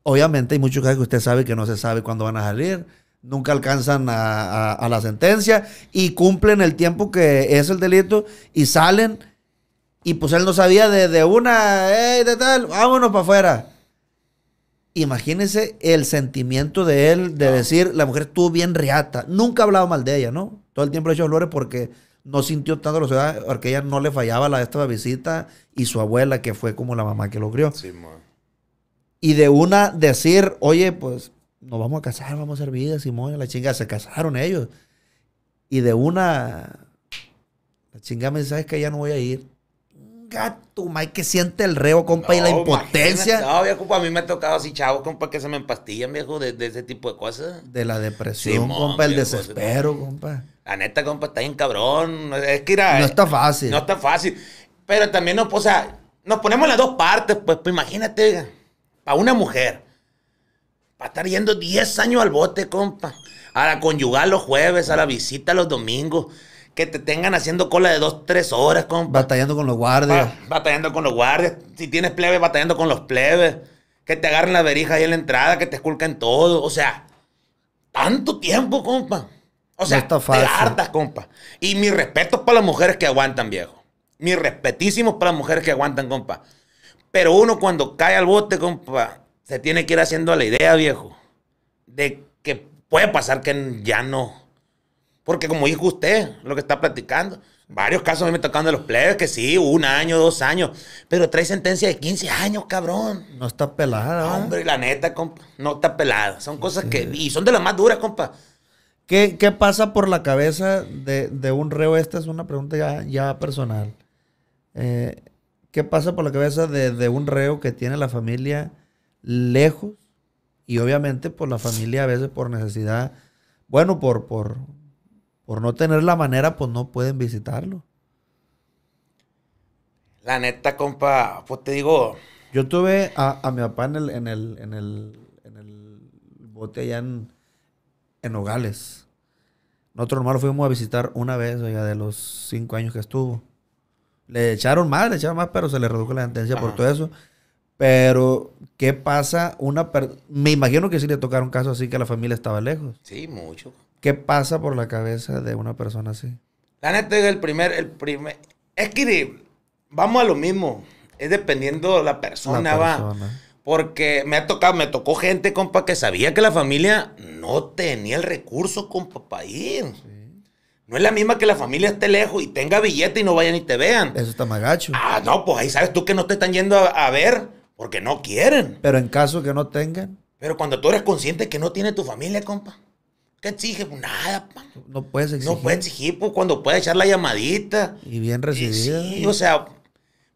Obviamente hay muchos casos que usted sabe que no se sabe cuándo van a salir. Nunca alcanzan a, la sentencia y cumplen el tiempo que es el delito y salen. Y pues él no sabía de, una, hey, de tal, vámonos para afuera imagínense el sentimiento de él de decir, la mujer estuvo bien reata. Nunca ha hablado mal de ella, ¿no? Todo el tiempo le hecho porque no sintió tanto la ciudad, porque ella no le fallaba la esta visita y su abuela, que fue como la mamá que lo crió. y de una decir, oye, pues nos vamos a casar, vamos a ser vida, Simón, la chinga, se casaron ellos. Y de una, la chinga me dice, sabes que ya no voy a ir gato, que siente el reo, compa, y la impotencia. No, viejo, pues, a mí me ha tocado así, chavo, compa, que se me empastillan, viejo, de, ese tipo de cosas. De la depresión, compa, el desespero, compa. La neta, compa, está bien cabrón. Es que No está fácil. No está fácil. Pero también, o sea, nos ponemos las dos partes, pues, pues imagínate, para una mujer, para estar yendo 10 años al bote, compa, a la conyugal los jueves, a la visita los domingos que te tengan haciendo cola de dos, tres horas, compa. Batallando con los guardias. Ah, batallando con los guardias. Si tienes plebes, batallando con los plebes. Que te agarren la verijas ahí en la entrada, que te esculcan todo. O sea, tanto tiempo, compa. O sea, te hartas, compa. Y mis respetos para las mujeres que aguantan, viejo. Mis respetísimos para las mujeres que aguantan, compa. Pero uno cuando cae al bote, compa, se tiene que ir haciendo la idea, viejo, de que puede pasar que ya no. Porque como dijo usted, lo que está platicando, varios casos a mí me tocando de los plebes, que sí, un año, dos años, pero trae sentencia de 15 años, cabrón. No está pelada. hombre ¿eh? Hombre, la neta, compa, no está pelada. Son cosas que... Y son de las más duras, compa. ¿Qué, pasa por la cabeza de, un reo? Esta es una pregunta ya, personal. Eh, ¿Qué pasa por la cabeza de, un reo que tiene la familia lejos? Y obviamente por la familia a veces por necesidad, bueno, por, por, por no tener la manera, pues no pueden visitarlo. La neta, compa, pues te digo. Yo tuve a, mi papá en el, en el, el, en bote allá en, Nogales. Nosotros nomás lo fuimos a visitar una vez, allá de los cinco años que estuvo. Le echaron más, le echaron más, pero se le redujo la sentencia por todo eso. Pero, ¿qué pasa? Una Me imagino que sí le tocaron casos así que la familia estaba lejos. Sí, mucho. ¿Qué pasa por la cabeza de una persona así? La neta es el primer, el primer. Es que vamos a lo mismo. Es dependiendo la persona, la persona. va. Porque me ha tocado, me tocó gente, compa, que sabía que la familia no tenía el recurso, compa, para ir. No es la misma que la familia esté lejos y tenga billete y no vayan y te vean. Eso está magacho. Ah, no, pues ahí sabes tú que no te están yendo a ver porque no quieren. Pero en caso que no tengan. Pero cuando tú eres consciente que no tiene tu familia, compa. ¿Qué exige? Pues nada, pa. No puedes exigir. No puedes exigir, pues cuando puedes echar la llamadita. Y bien recibida. o sea,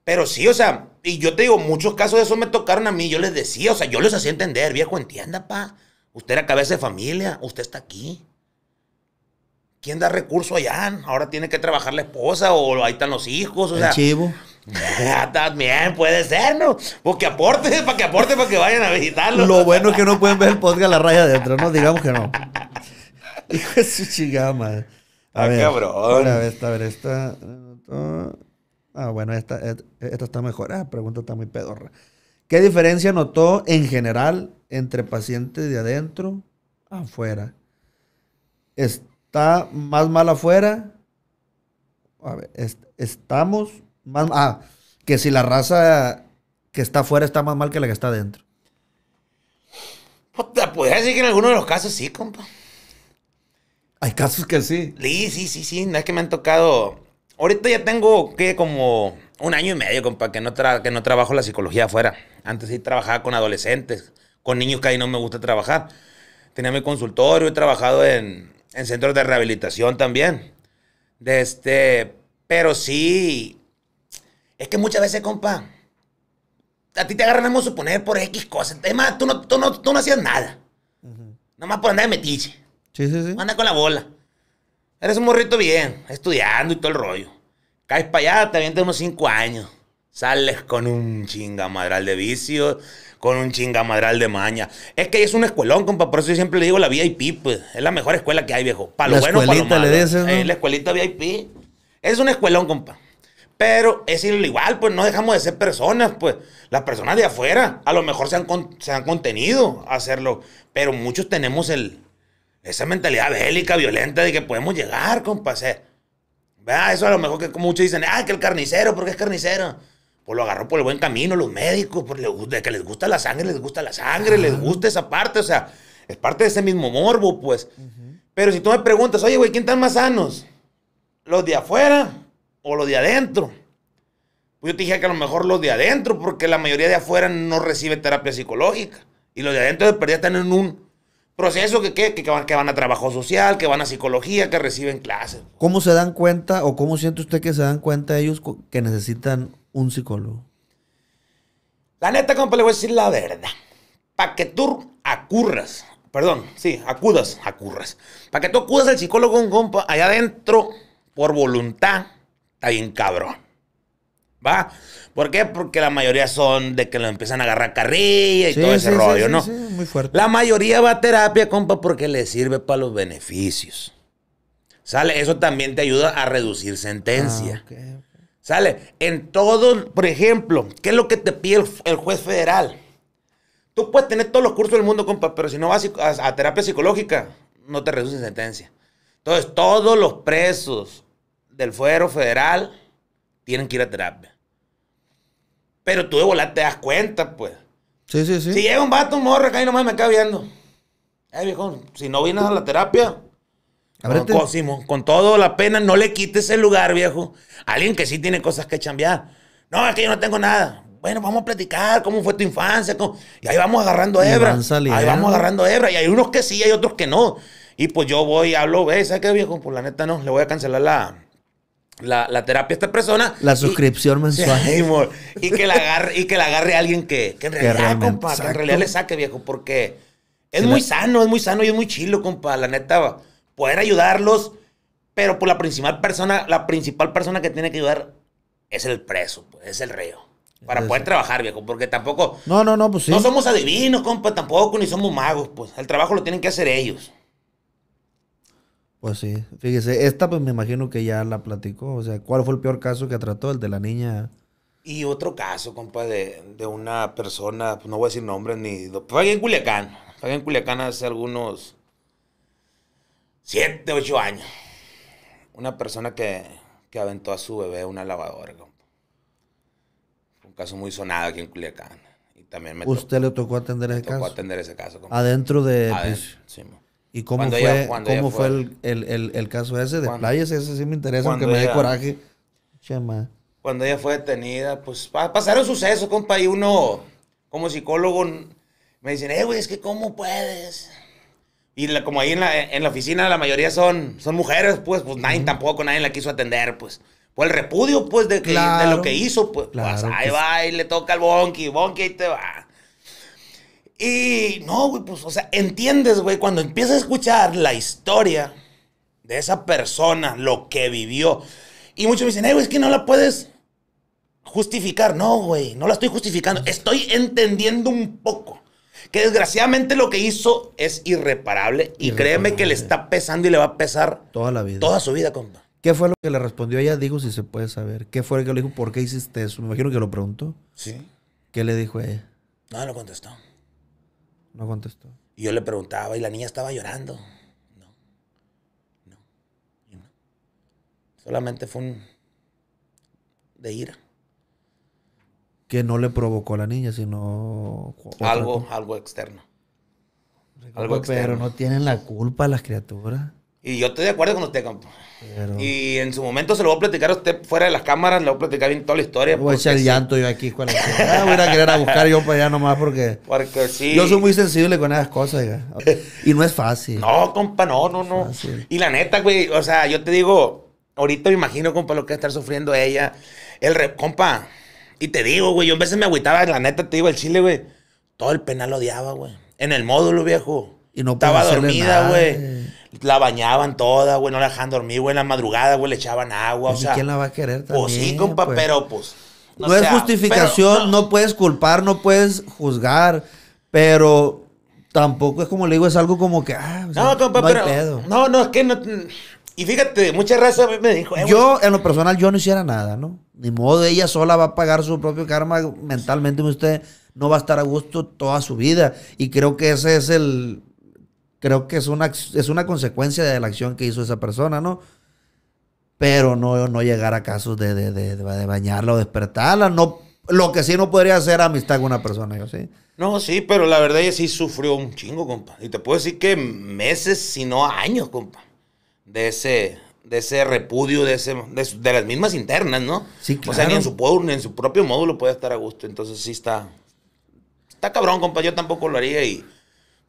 pero sí, o sea, y yo te digo, muchos casos de eso me tocaron a mí, yo les decía, o sea, yo les hacía entender, viejo, entienda, pa. Usted era cabeza de familia, usted está aquí. ¿Quién da recurso allá? Ahora tiene que trabajar la esposa o ahí están los hijos, o sea. Chivo. También puede ser, ¿no? porque que aporte, para que aporte, para que vayan a visitarlo. Lo bueno es que no pueden ver el podcast La Raya Adentro, ¿no? Digamos que no. Hijo de su chingada madre. A ah, ver, cabrón. A ver, esta, a ver, esta. Ah, bueno, eh, esta, está mejor. Ah, pregunta está muy pedorra. ¿Qué diferencia notó en general entre pacientes de adentro afuera? ¿Está más mal afuera? A ver, ¿estamos más, ah, que si la raza que está afuera está más mal que la que está adentro. Podría decir que en algunos de los casos sí, compa. Hay casos que sí. Sí, sí, sí, sí. No es que me han tocado. Ahorita ya tengo que como un año y medio, compa, que no, que no trabajo la psicología afuera. Antes sí trabajaba con adolescentes, con niños que ahí no me gusta trabajar. Tenía mi consultorio, he trabajado en, centros de rehabilitación también. De este, pero sí, es que muchas veces, compa, a ti te agarran, a suponer, por X cosas. Es más, tú no, tú no, hacías nada. Nomás por andar de metiche. Sí, sí, sí. Anda con la bola. Eres un morrito bien, estudiando y todo el rollo. Caes para allá, te avientas unos 5 años. Sales con un chingamadral de vicios, con un chingamadral de maña. Es que es un escuelón, compa. Por eso yo siempre le digo la VIP, pues. Es la mejor escuela que hay, viejo. Para lo bueno, para eh, la escuelita VIP. Es un escuelón, compa. Pero es igual, pues no dejamos de ser personas, pues las personas de afuera a lo mejor se han, se han contenido a hacerlo, pero muchos tenemos esa mentalidad bélica, violenta de que podemos llegar, compa. vea Eso a lo mejor que muchos dicen, ah, que el carnicero, ¿Por qué es carnicero. Pues lo agarró por el buen camino, los médicos, por de que les gusta la sangre, les gusta la sangre, les gusta esa parte, o sea, es parte de ese mismo morbo, pues. Pero si tú me preguntas, oye, güey, ¿quién están más sanos? ¿Los de afuera o los de adentro. Pues yo te dije que a lo mejor los de adentro, porque la mayoría de afuera no recibe terapia psicológica. Y los de adentro de perdida están en un proceso que, que, van, que van a trabajo social, que van a psicología, que reciben clases. ¿Cómo se dan cuenta o cómo siente usted que se dan cuenta ellos que necesitan un psicólogo? La neta, compa, le voy a decir la verdad. Para que tú acurras, perdón, sí, acudas, acurras. Para que tú acudas al psicólogo, compa, allá adentro, por voluntad, está bien cabrón. ¿Va? ¿Por qué? Porque la mayoría son de que lo empiezan a agarrar carrilla y todo ese rollo, ¿no? muy fuerte. La mayoría va a terapia, compa, porque le sirve para los beneficios. ¿Sale? Eso también te ayuda a reducir sentencia. Ah, ¿Sale? En todo, por ejemplo, ¿qué es lo que te pide el, juez federal? Tú puedes tener todos los cursos del mundo, compa, pero si no vas a, terapia psicológica, no te reducen sentencia. Entonces, todos los presos del fuero federal tienen que ir a terapia. Pero tú de volar te das cuenta, pues. Sí, sí, sí. Si llega un vato, un morro acá y nomás me acaba viendo. Eh, viejo, si no vienes a la terapia, Con, Cosimo, con todo la pena, no le quites el lugar, viejo. Alguien que sí tiene cosas que chambear. No, es que yo no tengo nada. Bueno, vamos a platicar cómo fue tu infancia. Y ahí vamos agarrando hebra. Ahí vamos agarrando hebra. Y hay unos que sí, hay otros que no. Y pues yo voy, hablo, ¿ves? ¿Sabes qué, viejo? Por pues la neta no, le voy a cancelar la, la, la, terapia a esta persona. La suscripción mensual. y, que la agarre, y que la agarre alguien que, que en realidad, en realidad le saque, viejo, porque es muy sano, es muy sano y es muy chilo, compa. La neta, poder ayudarlos, pero por pues, la principal persona, la principal persona que tiene que ayudar es el preso, pues, es el reo. Para poder trabajar, viejo, porque tampoco. No, no, no, pues No somos adivinos, compa, tampoco, ni somos magos, pues. El trabajo lo tienen que hacer ellos. Pues sí, fíjese, esta pues me imagino que ya la platicó, o sea, ¿cuál fue el peor caso que trató? El de la niña. Y otro caso, compa, de, de una persona, pues no voy a decir nombres ni... Fue aquí en Culiacán, fue aquí en Culiacán hace algunos siete, ocho años. Una persona que, aventó a su bebé una lavadora, compa. un caso muy sonado aquí en Culiacán. Y también me ¿Usted le tocó atender ese tocó atender ese caso, compa. ¿Adentro de...? Pues? Adentro, sí, ¿Y cómo fue, cómo fue, el, el, el, caso ese? De playas, ese sí me interesa, aunque me dé coraje. Cuando ella fue detenida, pues pasaron sucesos, compa, y uno, como psicólogo, me dicen, eh, güey, es que cómo puedes. Y la, como ahí en la, en la, oficina la mayoría son, son mujeres, pues, pues nadie tampoco, nadie la quiso atender, pues. Pues el repudio, pues, de, lo que hizo, pues, pues ahí va y le toca al Bonky, Bonky ahí te va. Y no, güey, pues, o sea, entiendes, güey, cuando empiezas a escuchar la historia de esa persona, lo que vivió. Y muchos me dicen, hey güey, es que no la puedes justificar. No, güey, no la estoy justificando. Estoy entendiendo un poco. Que desgraciadamente lo que hizo es irreparable. Y créeme que le está pesando y le va a pesar toda la vida. Toda su vida, compa. ¿Qué fue lo que le respondió ella? Digo, si se puede saber. ¿Qué fue lo que le dijo? ¿Por qué hiciste eso? Me imagino que lo preguntó. Sí. ¿Qué le dijo a ella? No, lo contestó. No contestó. Y yo le preguntaba y la niña estaba llorando. No, no, Solamente fue un... de ira. Que no le provocó a la niña, sino... Algo, algo externo. Algo externo. Pero no tienen la culpa las criaturas. Y yo estoy de acuerdo con usted, compa. Y en su momento se lo voy a platicar a usted fuera de las cámaras, le voy a platicar bien toda la historia. Voy a echar llanto yo aquí. Con la... ah, voy a querer a buscar yo para allá nomás porque... Porque sí. Yo soy muy sensible con esas cosas, ya. Y no es fácil. No, compa, no, no, no. Y la neta, güey, o sea, yo te digo, ahorita me imagino, compa, lo que va a estar sufriendo ella. El re... Compa, y te digo, güey, yo en veces me agüitaba, la neta, te digo, el chile, güey. Todo el penal lo odiaba, güey. En el módulo, viejo. Y no Estaba dormida, güey la bañaban toda, güey, no la dejaban dormir, güey, en la madrugada, güey, le echaban agua, pues o sea. quién la va a querer también? Pues sí, compa, pues? pero pues. No, es justificación, no. puedes culpar, no puedes juzgar, pero tampoco es como le digo, es algo como que, ah, no, compa, no pero, No, no, es que no. Y fíjate, muchas raza me dijo, eh, Yo, en lo personal, yo no hiciera nada, ¿no? Ni modo, ella sola va a pagar su propio karma mentalmente. Usted no va a estar a gusto toda su vida. Y creo que ese es el creo que es una, es una consecuencia de la acción que hizo esa persona, ¿no? Pero no, no llegar a casos de, de, de, bañarla o despertarla. No, lo que sí no podría hacer amistad con una persona, yo sí. No, sí, pero la verdad ella sí sufrió un chingo, compa. Y te puedo decir que meses, si no años, compa, de ese, de ese repudio, de, ese, de, las mismas internas, ¿no? O sea, ni en su, pueblo, ni en su propio módulo puede estar a gusto. Entonces sí está... Está cabrón, compa. Yo tampoco lo haría y...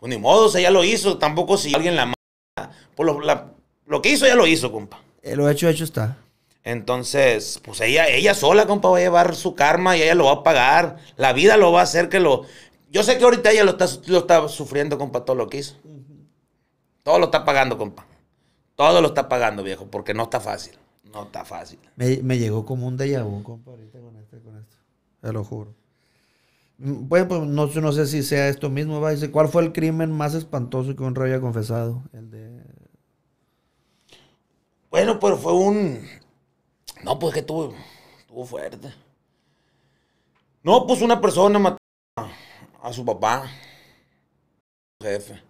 Pues ni modo, o lo hizo. Tampoco si alguien la mata. lo, que hizo ya lo hizo, compa. Eh, lo hecho, hecho está. Entonces, pues ella, sola, compa, va a llevar su karma y ella lo va a pagar. La vida lo va a hacer que lo. Yo sé que ahorita ella lo está, está sufriendo, compa, todo lo que hizo. Todo lo está pagando, compa. Todo lo está pagando, viejo, porque no está fácil. No está fácil. Me, llegó como un déjà vu, compa, ahorita con esto, con esto. Te lo juro. Mm, bueno, pues no, no, sé si sea esto mismo, va. Dice, ¿cuál fue el crimen más espantoso que un rey haya confesado? El de... Bueno, pero fue un... No, pues que tuvo, tuvo fuerte. No, pues una persona mató a su papá, jefe.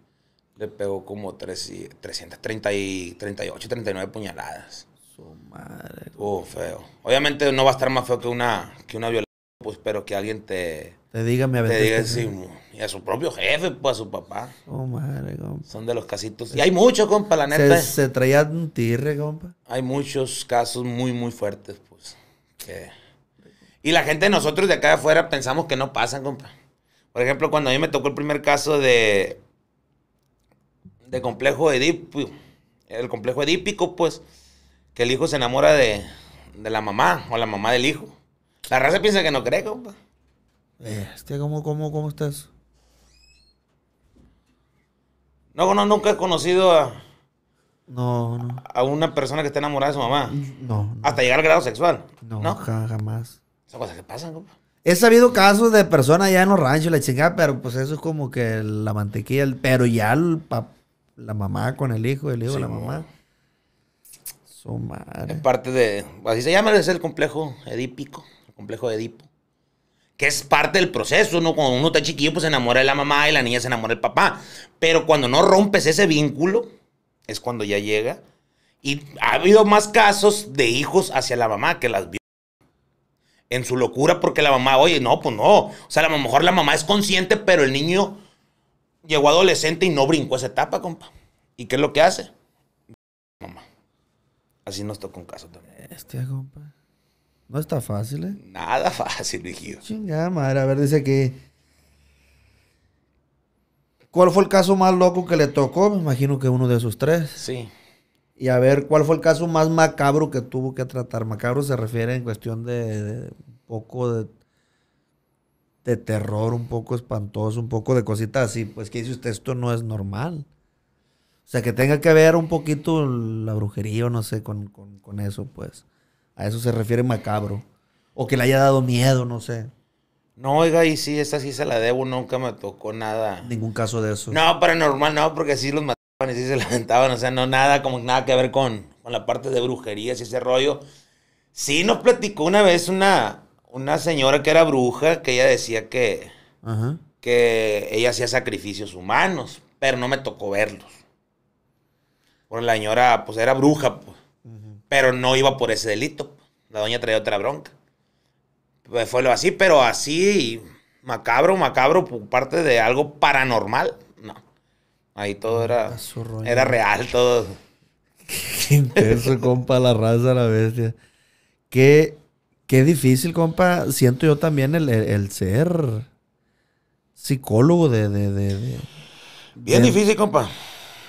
Le pegó como 3, 330 y 38, 39 puñaladas. Su madre. Estuvo feo. Obviamente no va a estar más feo que una, que una violencia, pues, pero que alguien te te diga, me Te diga, y a su propio jefe, pues a su papá. Oh, Son de los casitos. Y hay muchos, compa, la neta. Se, traía un tirre, compa. Hay muchos casos muy, muy fuertes, pues. Y la gente de nosotros de acá de afuera pensamos que no pasan, compa. Por ejemplo, cuando a mí me tocó el primer caso de. de complejo edípico. El complejo edípico, pues. Que el hijo se enamora de, de la mamá o la mamá del hijo. La raza piensa que no cree, compa. Este, ¿cómo, cómo, cómo está No, no, nunca he conocido a. No, no. A una persona que esté enamorada de su mamá. No. Hasta llegar al grado sexual. No, jamás. ¿Esas cosas que pasan, compa. He sabido casos de personas ya en los ranchos, la chingada, pero pues eso es como que la mantequilla, pero ya la mamá con el hijo, el hijo de la mamá. Su madre. Es parte de. Así se llama, es el complejo edípico, el complejo de Edipo que es parte del proceso, ¿no? Cuando uno está chiquillo, pues se enamora de la mamá y la niña se enamora del papá. Pero cuando no rompes ese vínculo, es cuando ya llega. Y ha habido más casos de hijos hacia la mamá que las vio. En su locura, porque la mamá, oye, no, pues no. O sea, a lo mejor la mamá es consciente, pero el niño llegó adolescente y no brincó esa etapa, compa. ¿Y qué es lo que hace? Mamá. Así nos toca un caso también. Este, compa. No está fácil, ¿eh? Nada fácil, Miguel. Chingada madre. A ver, dice que. ¿Cuál fue el caso más loco que le tocó? Me imagino que uno de esos tres. Sí. Y a ver, ¿cuál fue el caso más macabro que tuvo que tratar? Macabro se refiere en cuestión de, un poco de, de terror, un poco espantoso, un poco de cositas así. Pues que dice usted, esto no es normal. O sea, que tenga que ver un poquito la brujería o no sé con, con, con eso, pues. A eso se refiere macabro. O que le haya dado miedo, no sé. No, oiga, y sí, esa sí se la debo, nunca me tocó nada. Ningún caso de eso. No, paranormal, no, porque sí los mataban y sí se lamentaban, o sea, no nada, como nada que ver con, la parte de brujerías y ese rollo. Sí nos platicó una vez una, una señora que era bruja, que ella decía que, que ella hacía sacrificios humanos, pero no me tocó verlos. Bueno, la señora, pues era bruja, pues. Pero no iba por ese delito. La doña traía otra bronca. Pues fue lo así, pero así macabro, macabro, parte de algo paranormal. No. Ahí todo era, era real, todo. Qué intenso, compa, la raza, la bestia. Qué, qué difícil, compa. Siento yo también el, el, ser psicólogo de... de, Bien difícil, compa.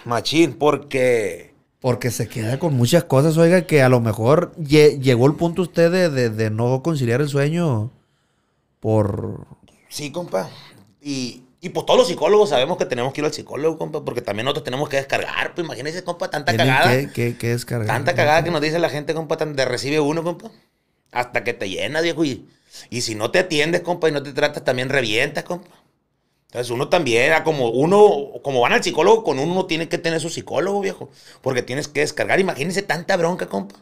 Machín, porque porque se queda con muchas cosas, oiga, que a lo mejor llegó el punto usted de, no conciliar el sueño por... Sí, compa. Y, y pues todos los psicólogos sabemos que tenemos que ir al psicólogo, compa, porque también nosotros tenemos que descargar. Pues imagínese, compa, tanta cagada. ¿Qué, qué, descargar? Tanta cagada que nos dice la gente, compa, de recibe uno, compa. Hasta que te llena, viejo. Y, y si no te atiendes, compa, y no te tratas, también revientas, compa. Entonces uno también era como uno, como van al psicólogo, con uno tiene que tener su psicólogo, viejo. Porque tienes que descargar. Imagínense tanta bronca, compa.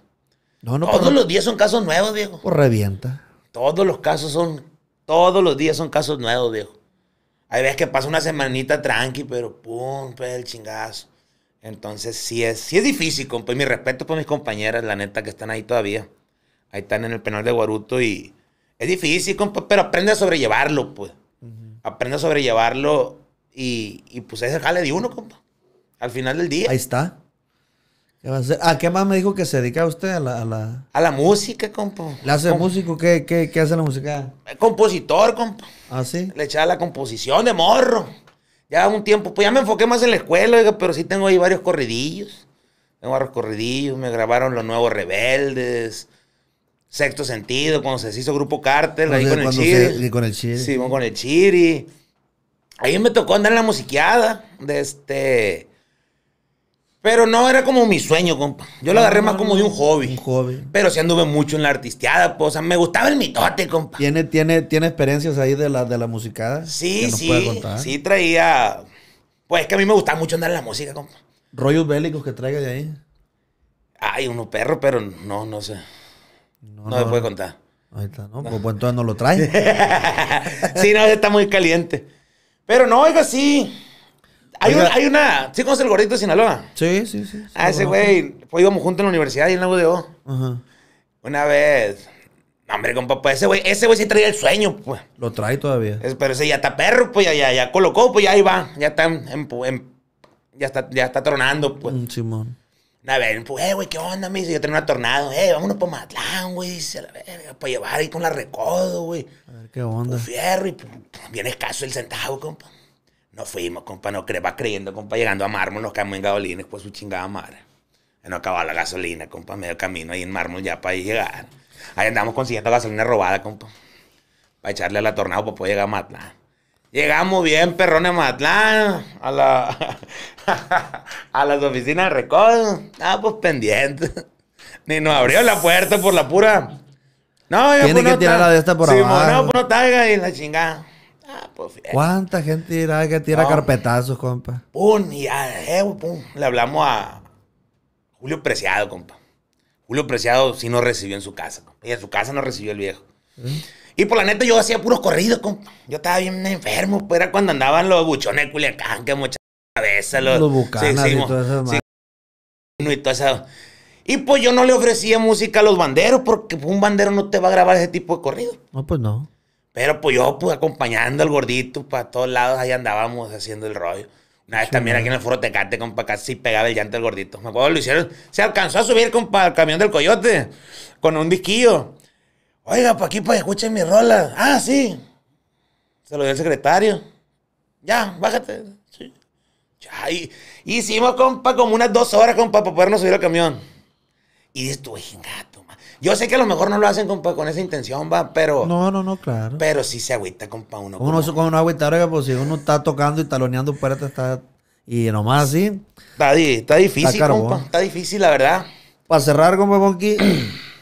todos pues los días son casos nuevos, viejo. Pues revienta. Todos los casos son, todos los días son casos nuevos, viejo. Hay veces que pasa una semanita tranqui, pero pum, pues el chingazo. Entonces sí es, sí es difícil, compa. Y mi respeto por mis compañeras, la neta, que están ahí todavía. Ahí están en el penal de Guaruto y es difícil, compa, pero aprende a sobrellevarlo, pues aprende a sobrellevarlo y, y pues ese jale de uno, compa. Al final del día. Ahí está. a, ah, qué más me dijo que se dedica usted? A la, a la... la música, compa. ¿Le hace músico? ¿Qué, hace la música? compositor, compa. ¿Ah, sí? Le echaba la composición de morro. Ya un tiempo, pues ya me enfoqué más en la escuela, pero sí tengo ahí varios corridillos. Tengo varios corridillos, me grabaron Los Nuevos Rebeldes, Sexto Sentido, cuando se hizo Grupo Cártel, ahí con el, Chiri. con el Chiri. Sí, con el Chiri. Ahí me tocó andar en la musiqueada de este... Pero no era como mi sueño, compa. Yo lo agarré más como de un hobby. Un hobby. Pero sí anduve mucho en la artisteada, pues. O sea, me gustaba el mitote, compa. ¿Tiene, tiene, tiene experiencias ahí de la, de musicada? Sí, sí. Sí traía... Pues es que a mí me gustaba mucho andar en la música, compa. ¿Rollos bélicos que traiga de ahí? Ay, uno perro, pero no, no sé. No, no, no. puede contar. Ahí está, ¿no? Pues, pues entonces no lo trae. sí, no, está muy caliente. Pero no, oiga, sí. Hay, Una, ¿Sí conoces el gordito de Sinaloa? Sí, sí, sí. ah, ese güey. Pues íbamos juntos en la universidad y en la UDO. Ajá. Una vez. Hombre, compa, pues, ese güey, ese güey sí traía el sueño, pues. Lo trae todavía. pero ese ya está perro, pues ya, ya, ya colocó, pues ya ahí va. Ya está en, ya está, tronando, pues. Mm, Simón. A ver, pues, eh, güey, ¿qué onda, mis? Yo tengo una tornado, eh, vámonos para Matlán, güey, para llevar ahí con la recodo, güey. A ver, ¿qué onda? Un fierro, y pues, bien escaso el centavo, compa. Nos fuimos, compa, no cre va creyendo, compa, llegando a mármol, nos quedamos en gasolina, pues su chingada madre. No acababa la gasolina, compa, medio camino ahí en mármol ya para ahí llegar. Ahí andamos consiguiendo gasolina robada, compa, para echarle a la tornado para poder llegar a Matlán. Llegamos bien, perrón a Matlán, a, la, a las oficinas de record. Ah, pues pendiente. Ni nos abrió la puerta por la pura. No, yo Tiene pues que tirar la de esta por sí, abajo. No, pues no talga y la chingada. Ah, pues ¿Cuánta gente irá que tira carpetazos, compa? Pum, y ya, eh, pum. Le hablamos a Julio Preciado, compa. Julio Preciado sí nos recibió en su casa, Y en su casa no recibió el viejo. ¿Eh? Y por la neta yo hacía puros corridos, compa. Yo estaba bien enfermo, pues era cuando andaban los buchones de Culiacán, que muchas de los, los bucanas y todo eso. y pues yo no le ofrecía música a los banderos, porque un bandero no te va a grabar ese tipo de corrido. No, pues no. Pero pues yo, pues acompañando al gordito para todos lados, ahí andábamos haciendo el rollo. Una vez también aquí en el Foro Tecate, compa, casi pegaba el llante al gordito. Me acuerdo, lo hicieron. Se alcanzó a subir, compa, al camión del coyote con un disquillo. Oiga, pa' aquí, pa' que escuchen mi rola. Ah, sí. Se lo dio el secretario. Ya, bájate. Sí. Ya, y, hicimos, compa, como unas dos horas, compa, para podernos subir al camión. Y dices tú, gato, ma. Yo sé que a lo mejor no lo hacen, compa, con esa intención, va, pero. No, no, no, claro. Pero sí se agüita, compa, uno. Uno se con una agüita, oiga, pues si uno está tocando y taloneando puertas, está. Y nomás así. Está, está difícil, compa. Está difícil, la verdad. Para cerrar, compa aquí...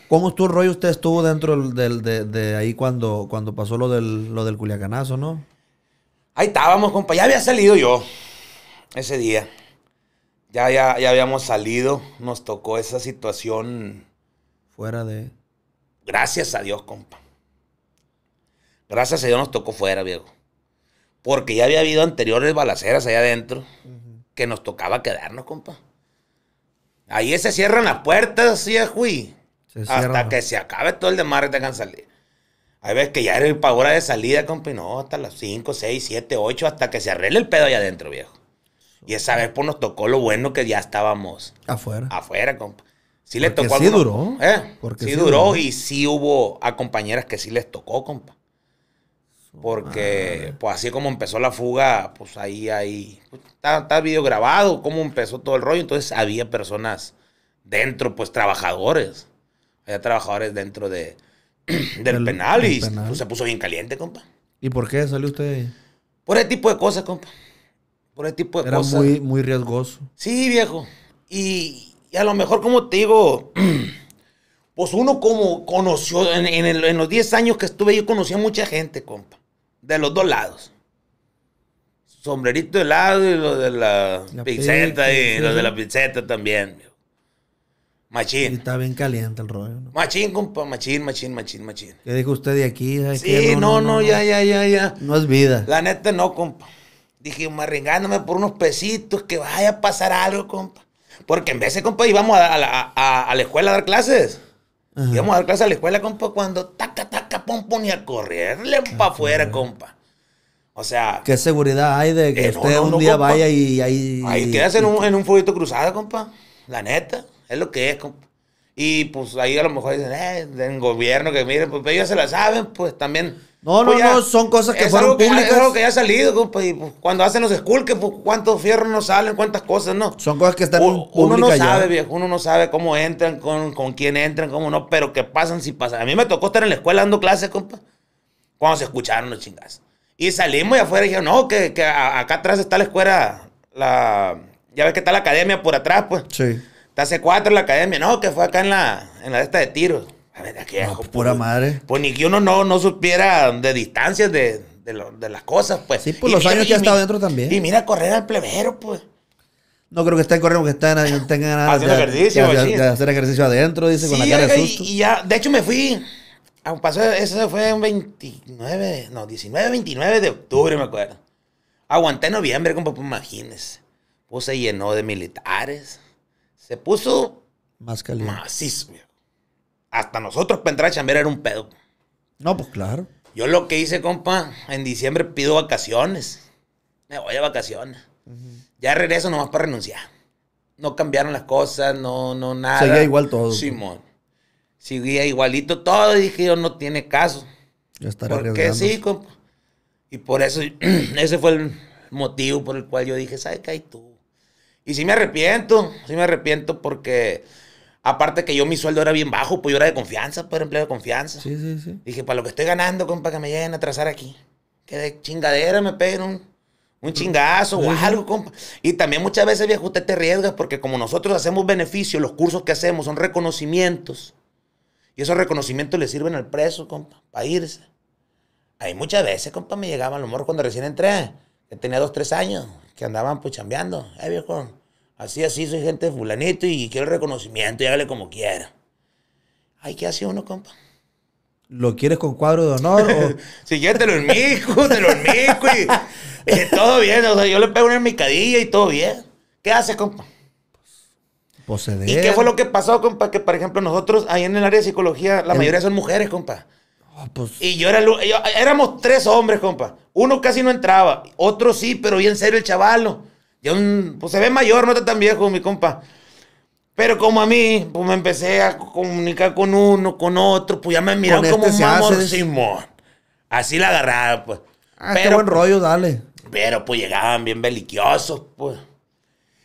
¿Cómo estuvo el rollo? Usted estuvo dentro de, ahí cuando, cuando pasó lo del, lo del culiacanazo, ¿no? Ahí estábamos, compa. Ya había salido yo ese día. Ya, ya, habíamos salido. Nos tocó esa situación. Fuera de. Gracias a Dios, compa. Gracias a Dios nos tocó fuera, viejo. Porque ya había habido anteriores balaceras allá adentro que nos tocaba quedarnos, compa. Ahí se cierran las puertas, viejo, fui hasta que se acabe todo el y tengan salir. Hay veces que ya era el hora de salida, compa, y no, hasta las 5, 6, 7, 8, hasta que se arregle el pedo allá adentro, viejo. Y esa vez pues nos tocó lo bueno que ya estábamos. Afuera. Afuera, compa. Sí le tocó. ¿eh? Sí duró. sí, duró, y sí hubo a compañeras que sí les tocó, compa. Porque, pues así como empezó la fuga, pues ahí, ahí, pues, está, está video grabado, cómo empezó todo el rollo. Entonces había personas dentro, pues trabajadores, hay trabajadores dentro de, del penal y se puso bien caliente, compa. ¿Y por qué salió usted? Por ese tipo de cosas, compa. Por ese tipo de cosas. Era muy, muy riesgoso. Sí, viejo. Y, a lo mejor, como te digo, pues uno como conoció, en, los 10 años que estuve yo conocí a mucha gente, compa. De los dos lados. Sombrerito de lado y lo de la, la y lo de la pizzeta también, viejo. Machín. está bien caliente el rollo. Machín, compa, machín, machín, machín, machín. ¿Qué dijo usted de aquí? sí, no no, ya, ya, ya, ya. No es vida. La neta no, compa. Dije, marringándome por unos pesitos, que vaya a pasar algo, compa. Porque en de, compa, íbamos a, a, a, la escuela a dar clases. Íbamos a dar clases a la escuela, compa, cuando taca, taca, pum, pum, y a correrle para afuera, compa. O sea. ¿Qué seguridad hay de que eh, usted un día vaya y ahí. Ahí quedas en un, en un cruzado, compa. La neta. Es lo que es, compa. Y pues ahí a lo mejor dicen, eh, del gobierno, que miren, pues ellos se la saben, pues también. No, no, pues no, son cosas que fueron públicas. Que, que ya ha salido, compa. Y pues, cuando hacen los esculques, pues cuántos fierros no salen, cuántas cosas, ¿no? Son cosas que están Uno no sabe, viejo, uno no sabe cómo entran, con, quién entran, cómo no, pero que pasan si pasan. A mí me tocó estar en la escuela dando clases, compa, cuando se escucharon los chingas. Y salimos y afuera y dijeron, no, que, que acá atrás está la escuela, la... Ya ves que está la academia por atrás, pues. Sí. Está hace cuatro en la academia. No, que fue acá en la, en la esta de tiros. A ver, aquí no, pura madre. Pues ni que uno no, no supiera de distancias de, de, lo, de las cosas, pues. Sí, por los años que ha estado dentro también. Y mira correr al plebero, pues. No creo que estén corriendo porque estén tengan ganas ejercicio, pues, hacer ejercicio adentro, dice, con la cara de Y, y, ya, de hecho me fui, ah, pasó eso fue un 29, no, 19, 29 de octubre, me acuerdo. Aguanté noviembre, como pues, imagínese. Pues se llenó de militares se puso más caliente. Macizo, Hasta nosotros para entrar a era un pedo. No, pues claro. Yo lo que hice, compa, en diciembre pido vacaciones. Me voy a vacaciones. Ya regreso nomás para renunciar. No cambiaron las cosas, no, no, nada. Seguía igual todo. Simón. Seguía igualito todo. Y dije, yo no tiene caso. Ya estaré Porque sí, compa. Y por eso, ese fue el motivo por el cual yo dije, ¿sabes qué hay tú? Y sí me arrepiento, sí me arrepiento porque aparte que yo mi sueldo era bien bajo, pues yo era de confianza, pues era empleo de confianza. Sí, sí, sí. Dije, para lo que estoy ganando, compa, que me lleguen a trazar aquí. Que de chingadera me peguen un, mm. chingazo o algo, compa. Y también muchas veces, viejo, usted te arriesga porque como nosotros hacemos beneficio, los cursos que hacemos son reconocimientos. Y esos reconocimientos le sirven al preso, compa, para irse. Ahí muchas veces, compa, me llegaba a humor cuando recién entré, que tenía dos, tres años que andaban pues chambeando. Eh, viejo, así, así, soy gente fulanito y quiero reconocimiento y hágale como quiera. Ay, ¿qué hace uno, compa? ¿Lo quieres con cuadro de honor o...? si quieres te lo enmico, te lo enmico y, todo bien. O sea, yo le pego una enmicadilla y todo bien. ¿Qué hace, compa? Poseder. ¿Y qué fue lo que pasó, compa? Que, por ejemplo, nosotros ahí en el área de psicología, la mayoría son mujeres, compa. Ah, pues. Y yo era, yo, éramos tres hombres, compa. Uno casi no entraba, otro sí, pero bien serio el chavalo. pues se ve mayor, no está tan viejo, mi compa. Pero como a mí, pues me empecé a comunicar con uno, con otro, pues ya me miraban este como un mamor Simón. Así la agarraba, pues. Ah, pero, qué buen pues, rollo, dale. Pero pues llegaban bien beliquiosos, pues.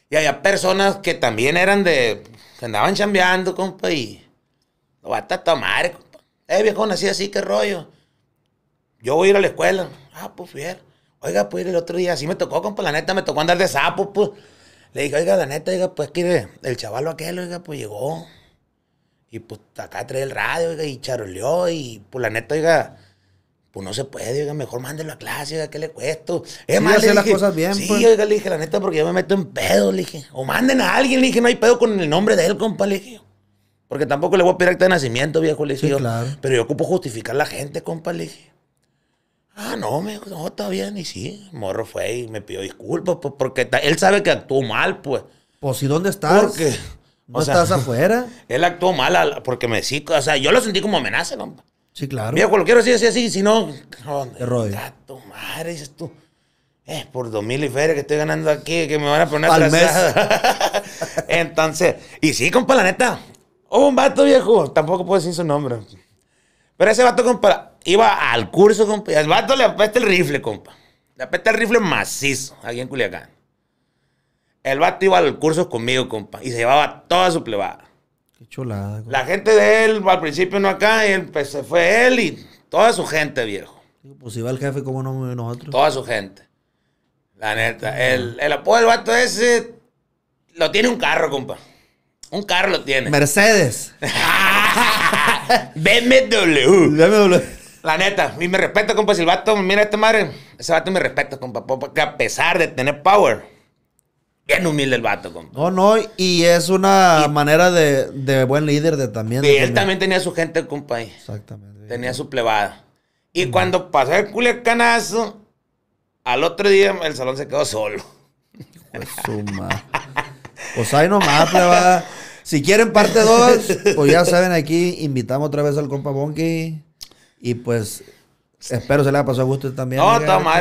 Y había personas que también eran de. que andaban chambeando, compa, y. Lo va a tomar, compa eh, viejo así, así, qué rollo. Yo voy a ir a la escuela. Ah, pues fier. Oiga, pues el otro día, así me tocó, compa, la neta, me tocó andar de sapo, pues. Le dije, oiga, la neta, oiga, pues que el chaval aquel, oiga, pues llegó. Y pues acá trae el radio, oiga, y charoleó, y pues la neta, oiga, pues no se puede, oiga, mejor mándelo a clase, oiga, ¿qué le cuesto? Es más, las cosas bien, sí, pues. oiga, le dije, la neta, porque yo me meto en pedo, le dije. O manden a alguien, le dije, no hay pedo con el nombre de él, compa, le dije. Porque tampoco le voy a pedir acta de nacimiento, viejo, le dije Pero yo ocupo justificar a la gente, compa, le dije. Ah, no, me no, está bien. Y sí, morro fue y me pidió disculpas, pues, porque él sabe que actuó mal, pues. Pues, ¿y dónde estás? Porque... ¿No estás afuera? Él actuó mal porque me sí, o sea, yo lo sentí como amenaza, compa... Sí, claro. Viejo, lo quiero decir así, así, si no... Te madre, dices tú. Es eh, por dos mil y feria que estoy ganando aquí, que me van a poner Entonces, y sí, compa, la neta, Hubo oh, un vato viejo, tampoco puedo decir su nombre. Pero ese vato, compa, iba al curso, compa. Y al vato le apesta el rifle, compa. Le apesta el rifle macizo, aquí en Culiacán. El vato iba al curso conmigo, compa. Y se llevaba toda su plebada. Qué chulada, La gente de él, al principio no acá, y pues, se fue él y toda su gente, viejo. Pues iba el jefe, como no nosotros? Toda su gente. La neta. El, el apodo del vato ese lo tiene un carro, compa. Un carro lo tiene. Mercedes. BMW. BMW. La neta, y me respeto, compa. Si el vato, mira este madre, ese vato me respeto, compa. Porque a pesar de tener power, bien humilde el vato, compa. No, no, y es una manera de, buen líder de también. Y él también tenía su gente, compa. Exactamente. Tenía su plebada. Y cuando pasó el culiacanazo... al otro día el salón se quedó solo. Suma. Pues ahí nomás, Si quieren parte 2, pues ya saben, aquí invitamos otra vez al compa Bonky. Y pues espero se le haya pasado a gusto también. No,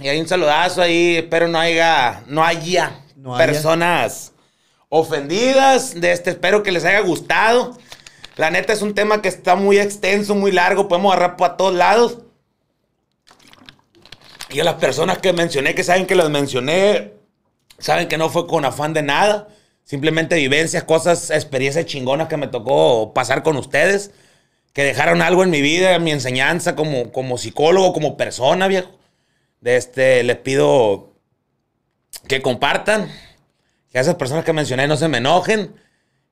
Y hay un saludazo ahí. Espero no haya, no haya personas ofendidas de este. Espero que les haya gustado. La neta es un tema que está muy extenso, muy largo. Podemos agarrar a todos lados. Y a las personas que mencioné, que saben que las mencioné, saben que no fue con afán de nada, simplemente vivencias, cosas, experiencias chingonas que me tocó pasar con ustedes, que dejaron algo en mi vida, en mi enseñanza como, como psicólogo, como persona, viejo. De este, les pido que compartan, que a esas personas que mencioné no se me enojen,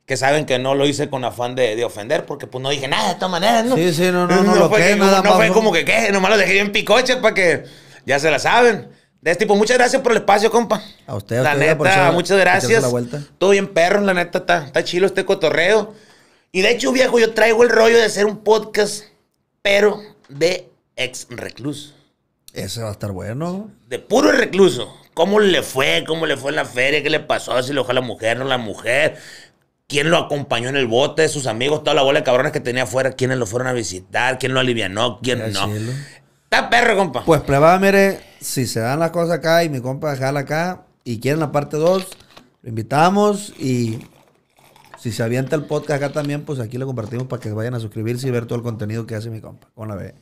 que saben que no lo hice con afán de, ofender, porque pues no dije nada de todas maneras, ¿no? Sí, sí, no, no, lo fue, no, no fue como que queje nomás lo dejé bien picoche para que ya se la saben. De este tipo, muchas gracias por el espacio, compa. A usted, a la neta, muchas gracias. Todo bien, perro, la neta, está, está chilo este cotorreo. Y de hecho, viejo, yo traigo el rollo de hacer un podcast, pero de ex recluso. Ese va a estar bueno. De puro recluso. ¿Cómo le fue? ¿Cómo le fue en la feria? ¿Qué le pasó? Si lo dejó a la mujer, no la mujer. ¿Quién lo acompañó en el bote? Sus amigos, toda la bola de cabrones que tenía afuera. ¿Quiénes lo fueron a visitar? ¿Quién lo alivianó? ¿Quién no? Está perro, compa. Pues prueba mire, si se dan las cosas acá y mi compa jala acá y quieren la parte 2, lo invitamos y si se avienta el podcast acá también, pues aquí lo compartimos para que vayan a suscribirse y ver todo el contenido que hace mi compa. Con la B.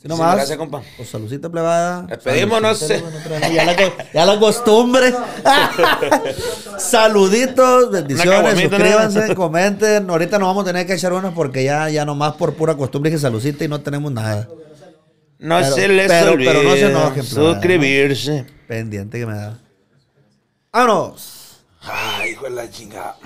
Si más, gracias, compa. Pues saludcita plebada. Ya la, costumbre. Saluditos, bendiciones, suscríbanse, comenten. Ahorita nos vamos a tener que echar unas porque ya, ya nomás por pura costumbre que saludcita y no tenemos nada. No sé, se les pero, olvide no se suscribirse. Pendiente que me da. ¡Vámonos! Ay, hijo de la chingada.